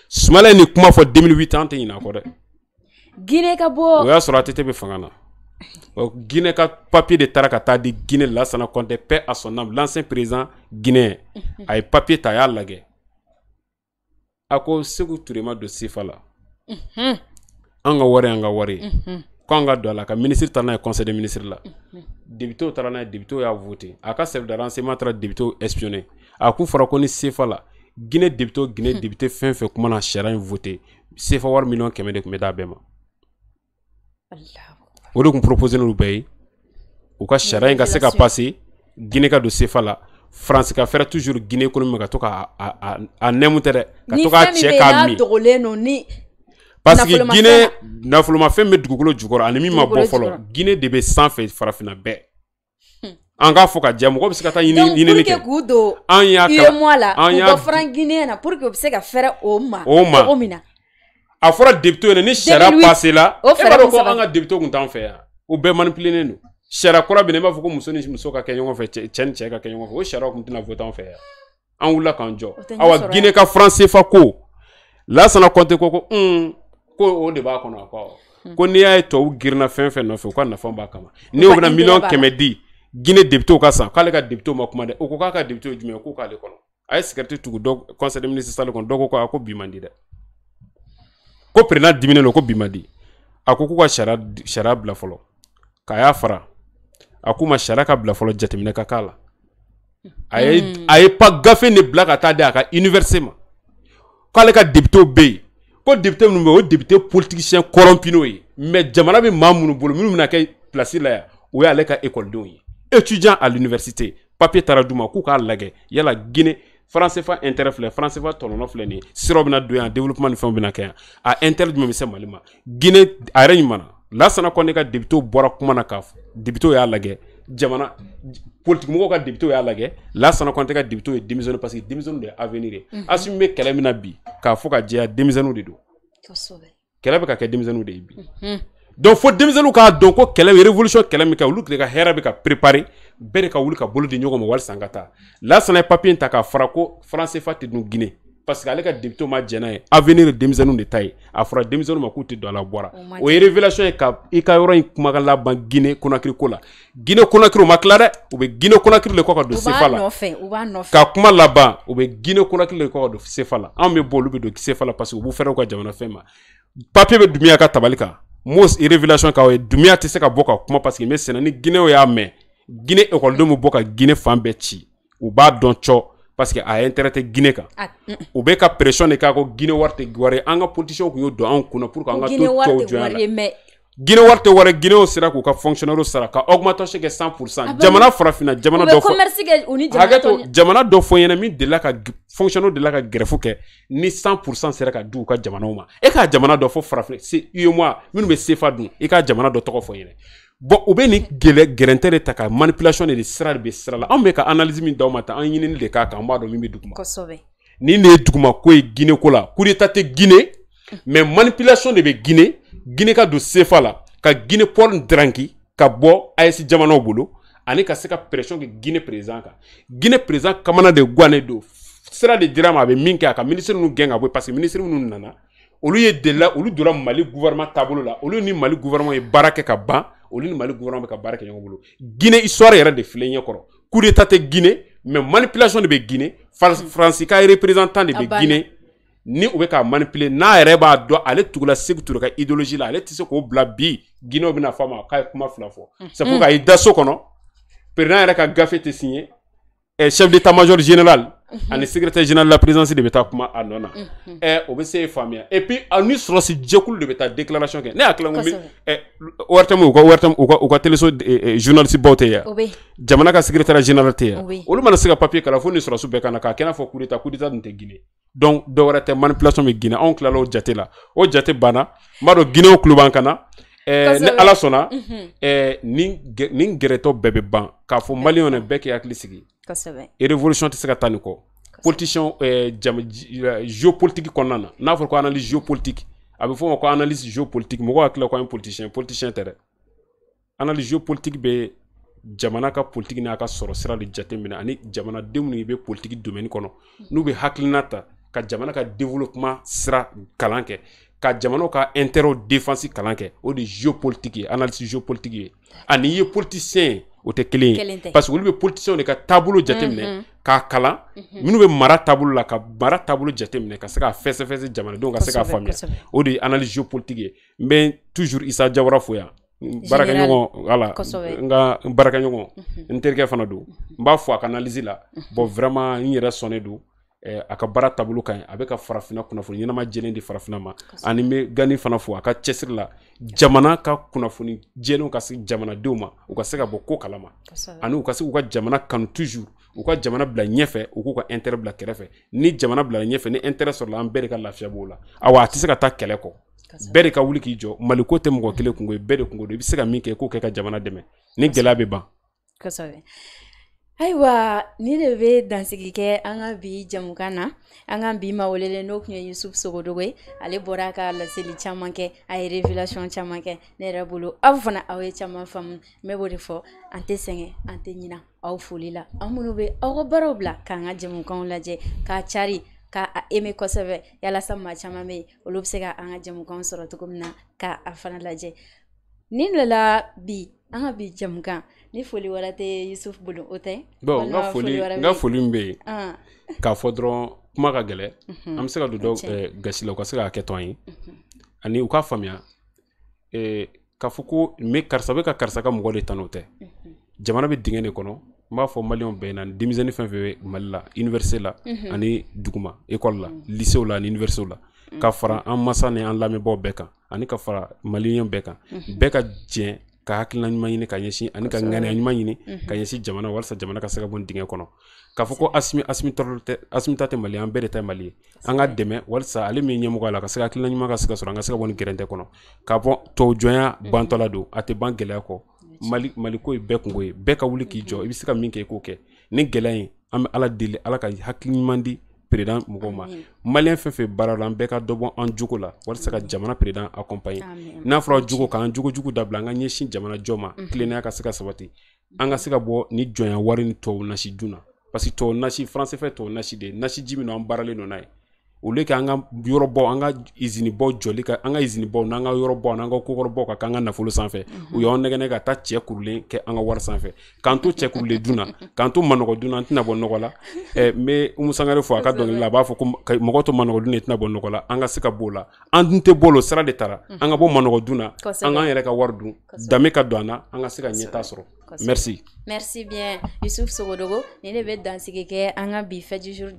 sumala ye nin kuma fɔ 2008 an tɛ ɲin'a kɔ dɛ ginɛ ka bɔ o y'a sɔrɔ atɛtɛ bɛ fanga na guinée ka papier de tara ka taa di guinée lasana kɔnte pɛ a son nam l'ancien président guinéen a ye papier ta a y'a lagɛ a ko segu turema don sifa la an ka wari an ka wari k'an ka don a la ka minisiri ta n'a ye conseil de ministre la debitew taara n'a ye debitew y'a vote a ka service d'arrangement taara debitew espionné a k'u fɔra ko ni sefa la gine debitew gine debite fɛn fɛn kuma na sariya in vote sefa wari miliyɔn kɛmɛ de tun bɛ d'a bɛɛ ma o de tun proposé n'olu bɛɛ ye u ka sariya in ka se ka passe gine ka don sefa la faransi ka fɛrɛ toujours guinée kolo min ka to ka a nɛmu tɛ dɛ ka to k'a cɛ k'a min parce que guinée nafolomafɛn bɛ dugukolo jukɔrɔ ani min ma bɔ fɔlɔ guinée de bɛ sanfɛ farafina bɛɛ hmm. an k'a fɔ ka jɛ mɔgɔ bɛ se ka taa ɲinini kɛ k'u don an y'a kalan la an y'a fara guinée na pour que u bɛ se ka fɛrɛ o ma o ma cogo min na a fɔra debito ɲɛna ni sariya pasera e b'a dɔn ko an ka debito tun t'an fɛ yan o bɛɛ manipulelen don sariya kura bɛ na i b'a fɔ ko muso ni muso ka kɛ ɲɔgɔn fɛ cɛ ni cɛ ka kɛ ɲɔgɔn fɛ o sariyaw tun tɛna vote an fɛ yan an wulila k'an jɔ awa guinée ka franc CFA ko lasana kɔnte ko ko un mm, ko o de b'a kɔnɔ ko awɔ ko n'i y'a ye tubabu girinna fɛn fɛn nɔfɛ u ka nafa b'a kama ni o bɛna miliyɔn kɛmɛ di guinée debitew ka san k'ale ka debitew ma kuma dɛ o ko k'a ka debite ye jumɛn ye k'u k'ale kɔnɔ a ye sigɛriti tugu dɔ conseil des ministres salle kɔnɔ dɔ ko ko a ko bi man di dɛ ko président diminen don ko bi man di a ko k'u ka sariya sariya bila fɔlɔ k'a y'a fara a ma sariya ka bila fɔlɔ jateminɛ ka k'a la hmm. a ye a ye pa gafe de bila ka taa di a ka université ma k'ale ka députéw bɛ yen ko député minnu bɛ yen o député politicien corrompinés ye mais jamana bɛ maa minnu bolo minnu bɛna kɛ place la yan o y'ale ka écolidenw ye étudiant à l'université papier taara d'u ma k'u k'a lajɛ yala Guinée France intérêt filɛ France CFA filɛ nin ye siraw bɛna don yan développement ni fɛnw bɛna kɛ yan a intérêt jumɛn bɛ se Mali ma Guinée a yɛrɛ ɲuman na Lansana Kɔne ka député bɔra kuma na k'a fɔ dibito y'a lagɛ jamana politikimɔgɔw ka dibito y'a lagɛ lasana kɔnte ka dibito ye denmisɛnu parce que denmisɛnu de ye avenir ye mm -hmm. asimi be kɛlɛ min na bi k'a fɔ ka jɛya denmisɛnu de do kɛlɛ mhm. be ka kɛ denmisɛnu de ye bi mm -hmm. donc fo denmisɛnu k'a dɔn ko kɛlɛ révolution kɛlɛ min kɛ olu de ka hɛrɛ be ka prépare bɛɛ de ka wuli ka bolo di ɲɔgɔn ma walisan ka taa lasana ye papiye ta k'a fara ko faransefa tɛ dun guinée parce que ale ka député ma jɛn ye avenir denmisɛnninw de ta ye a fɔra denmisɛnninw ma k'u tɛ don a la o bɔra o ye révélation ye ka i ka yɔrɔ in kuma laban Guinée Conakry ko la Guinée Conakry u ma tila dɛ u bɛ Guinée Conakry le kɔ ka don CFA la ka kuma laban u bɛ Guinée Conakry le kɔ ka don CFA la anw bɛ bɔ olu bɛ don CFA la parce que u b'u fɛrɛ ka jamana ma papier bɛ Dumbuya ka tabali kan Mose révélation k'aw ye Dumbuya tɛ se ka bɔ ka kuma parce que n bɛ sɛnɛ ni Guinéen y'a mɛn Guinée école denw bɛ bɔ ka Guinée fan bɛɛ ci u b'a dɔn cɔ parce que a intérêt tɛ gine kan ah, u bɛ ka pression de k'a ko gine wari tɛ wari an ka politiciens kun y'o don an kunna pour que an ka to tɔw jɔnya la gine wari tɛ wari ginew sera k'u ka fonctionnaire sara ka augmentation kɛ 100 pourcent jamana farafinna jamana dɔ fɔ hakɛto jamana dɔ fɔ ɲɛna min delila ka fonctionnaire delila ka greffe kɛ ni 100 pourcent sera ka di u ka jamanaw ma e k'a jamana dɔ fɔ farafin se i ye moi minnu bɛ sefa dun i k'a jamana dɔ tɔgɔ fɔ ɲɛna bɔn u bɛ nin gɛlɛ gɛrɛntɛ de ta ka manipulation de sira de bɛ sira la anw bɛ ka analyse min d'aw ma tan an ɲinini de k'a kan an b'a dɔn min bɛ duguma kosɛbɛ nin de ye duguma ko ye gine ko la coup d'état tɛ gine mais manipulation de bɛ gine gine ka don sefa la ka gine paul dranki ka bɔ AES jamanaw bolo ani ka se ka pression kɛ gine président kan gine président kamana de guwanen don sira de dira a ma a bɛ min kɛ a ka ministre ninnu gɛn ka bɔ yen parce que ministre minnu nana là, ye delila de donna mali gouvernement taabolo la olu ni mali gouvernement ye baara kɛ ka ban olu ni mali gouvernement bɛ ka baara guinée histoire yɛrɛ de filɛ ɲɛkɔrɔ coup de guinée mais manipulation de bɛ guinée faransi ka représentant de bɛ guinée ni u bɛ k'a n'a yɛrɛ b'a dɔn ale tugula segu turu idéologie la ale tɛ se k'o bila bi guinéw bɛna fɔ a ma k'a ye kuma fila fɔ c'est pour a y'i da so kɔnɔ président yɛrɛ ka signé chef d'état major général ani secrétaire général la présidence de beta kuma anona nɔ obese famia et puis a ni sɔrɔsi de bɛ déclaration kɛ ne hakili la n ko ɛ ko ko ka téléso journaliste baw jamana ka secrétaire général tɛ yan olu mana se ka papier kalan fo ni sɔrɔsi bɛɛ ka na k'a kɛ i n'a fɔ de Guinée donc do wɛrɛ manipulation bɛ Guinée anw tilala o la o jate bana maro b'a dɔn Guinéen tulo Eh, ni ala sɔnna mhm. eh, nin gɛrɛtɔ bɛɛ ban k'a fo malion na bɛɛ k'i sigi et révolution de se politicien et euh, géopolitique qu'on a. n'a analyse géopolitique a vous analyse géopolitique Moi hakili la ko politicien politicien intérêt. analyse géopolitique be jamana Politique politiki n'a ka sɔrɔ sira de jate minɛ ani politique minnu domaine qu'on a. Nous hakilina ka jamana développement sera calanque ka jamanaw ka interro défense kalan kɛ de géopolitique analyse géopolitique ye ani ye politicien ye o tɛ parce que olu bɛ politicien de ka taabolo jateminɛ k'a kalan minnu bɛ mara taabolo la ka mara taabolo jateminɛ ka se k'a fɛsɛfɛsɛ jamanadenw ka se k'a faamuya ou de ye analyse géopolitique mais toujours isa jawara fo yan baarakɛɲɔgɔn wala n ka baarakɛɲɔgɔn n terikɛ fana don n b'a fɔ a ka analyse la bon vraiment n yɛrɛ sɔnnen don Eh, a ka baara taabolo ka ɲi a bɛ ka farafina kunnafoni ɲɛnama jɛlen di farafina ma ani bɛ gani fana fo a ka cɛsiri la jamana ka kunnafoni jɛlenw ka se jamanadenw ma u ka se ka bɔ ko kalama ani u ka se k'u ka jamana kanu toujours u ka jamana bila ɲɛfɛ u k'u ka intɛrɛ bila kɛrɛfɛ ni jamana bilala ɲɛfɛ ni intérêt sɔrɔla an bɛɛ de ka lafiya b'o la awa a tɛ se ka taa kɛlɛ kɔ bɛɛ de ka wuli k'i jɔ maliko tɛ mɔgɔ kelen kungo ye bɛɛ de kungo don i bɛ se ka min kɛ k'o kɛ ka jamana dɛmɛ ni gɛlɛya bɛ ban ayiwa ni de bɛ dansigi kɛ an ka bi jamukan na an ka bi ma welelen n'o tun ye yusufu sogodogo ye ale bɔra a ka laseli caman kɛ a ye revelation caman kɛ ne yɛrɛ bolo aw fana aw ye caman faamu n bɛ b'o de fɔ an tɛ sɛgɛn an tɛ ɲina aw foli la aw minnu bɛ aw ka baaraw bila k'an ka jamukanw lajɛ k'a cari ka a aimé kosɛbɛ yalasa maa caman bɛ yen olu bɛ se ka an ka jamukanw sɔrɔ cogo min na ka a fana lajɛ nin de la bi an ka bi jamukan ni foli wɛrɛ tɛ yusuf bolo o tɛ bon foli ka foli min bɛ yen ah. k'a fɔ dɔrɔn kuma ka gɛlɛ mhm. an bɛ se ka don dɔw gasi la u ka se k'a kɛ tɔn ye mhm. ani u k'a faamuya k'a fɔ ko me karisa bɛ ka karisa ka mɔgɔ de tan tɛ mhm. jamana bɛ dingɛ de kɔnɔ n b'a fɔ maliyɛnw bɛɛ na denmisɛnnin fɛn fɛn bɛ mali la université la ani duguma école la lycéew la ani universitéw la ka fara an masa ni an lamɛnbaaw bɛɛ kan ani ka fara maliyɛn bɛɛ kan bɛɛ ka jɛ ka hakilina ɲuman ɲini ka ɲɛsin ani ka ŋaniya ɲuman ɲini mhm. ka ɲɛsin jamana walasa jamana ka se ka bɔ dingɛ kɔnɔ k'a fɔ ko asimi asimi tɔɔrɔ tɛ asimi ta tɛ mali an bɛɛ de ta ye mali ye an ka dɛmɛ walasa ale min ye ɲɛmɔgɔ la ka se ka hakilina ɲuman ka se ka sɔrɔ an ka se ka bɔ nin gɛrɛntɛ kɔnɔ k'a fɔ tubabu jɔnya mhm. bantɔla don a tɛ ban gɛlɛya kɔ mali maliko ye bɛɛ kungo ye bɛɛ ka wuli k'i jɔ i bɛ se ka min kɛ i k'o kɛ ni gɛlɛya in an bɛ ala deli ala ka hakili ɲuman di peredan mɔgɔw ma maliyɛn fɛn fɛn baara la an bɛɛ ka dɔ bɔ an jogo la walasa ka jamana peredan accompagne n'a fɔra jogo k'an jogojugu dabila an ka ɲɛsin jamana jɔ ma tilennenya ka se ka sabati an ka se ka bɔ ni jɔnya wari ni tubabu nasi dun na parce que tubabu nasi faransɛfɛ tubabu nasi de nasi ji min no an baaralen nɔ n'a ye au lieu que an ka yɔrɔ bɔ an ka izini bɔ jɔli ka an ka izini bɔ n'an ka yɔrɔ bɔ n'an ka kokɔrɔ bɔ ka k'an ka nafolo sanfɛ u y'an nɛgɛnɛ ka taa cɛ kurulen kɛ an ka wari sanfɛ k'an to cɛ kurulen dunna k'an to manɔgɔ dunna an tɛna bɔ nɔgɔ la ɛ eh, n bɛ umu sangare fɔ a ka dɔnkili la a b'a fɔ ko mɔgɔ to manɔgɔ dunna i tɛna bɔ nɔgɔ la an ka se ka b'o la an dun tɛ bɔ o sira de taara an ka bɔ manɔgɔ dunna an k'an yɛrɛ ka wari dun danbe ka don an na an ka se ka ɲɛtaa sɔrɔ Merci. Merci bien Yusuf Sogodogo ni de bɛ dansigi anga an du jour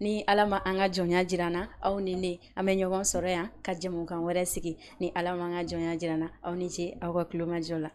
ni Alama Anga jonya Jirana, jɔnya Sorea, hein, Kajamukan, ni ne an bɛ ɲɔgɔn ni alama anga jonya jirana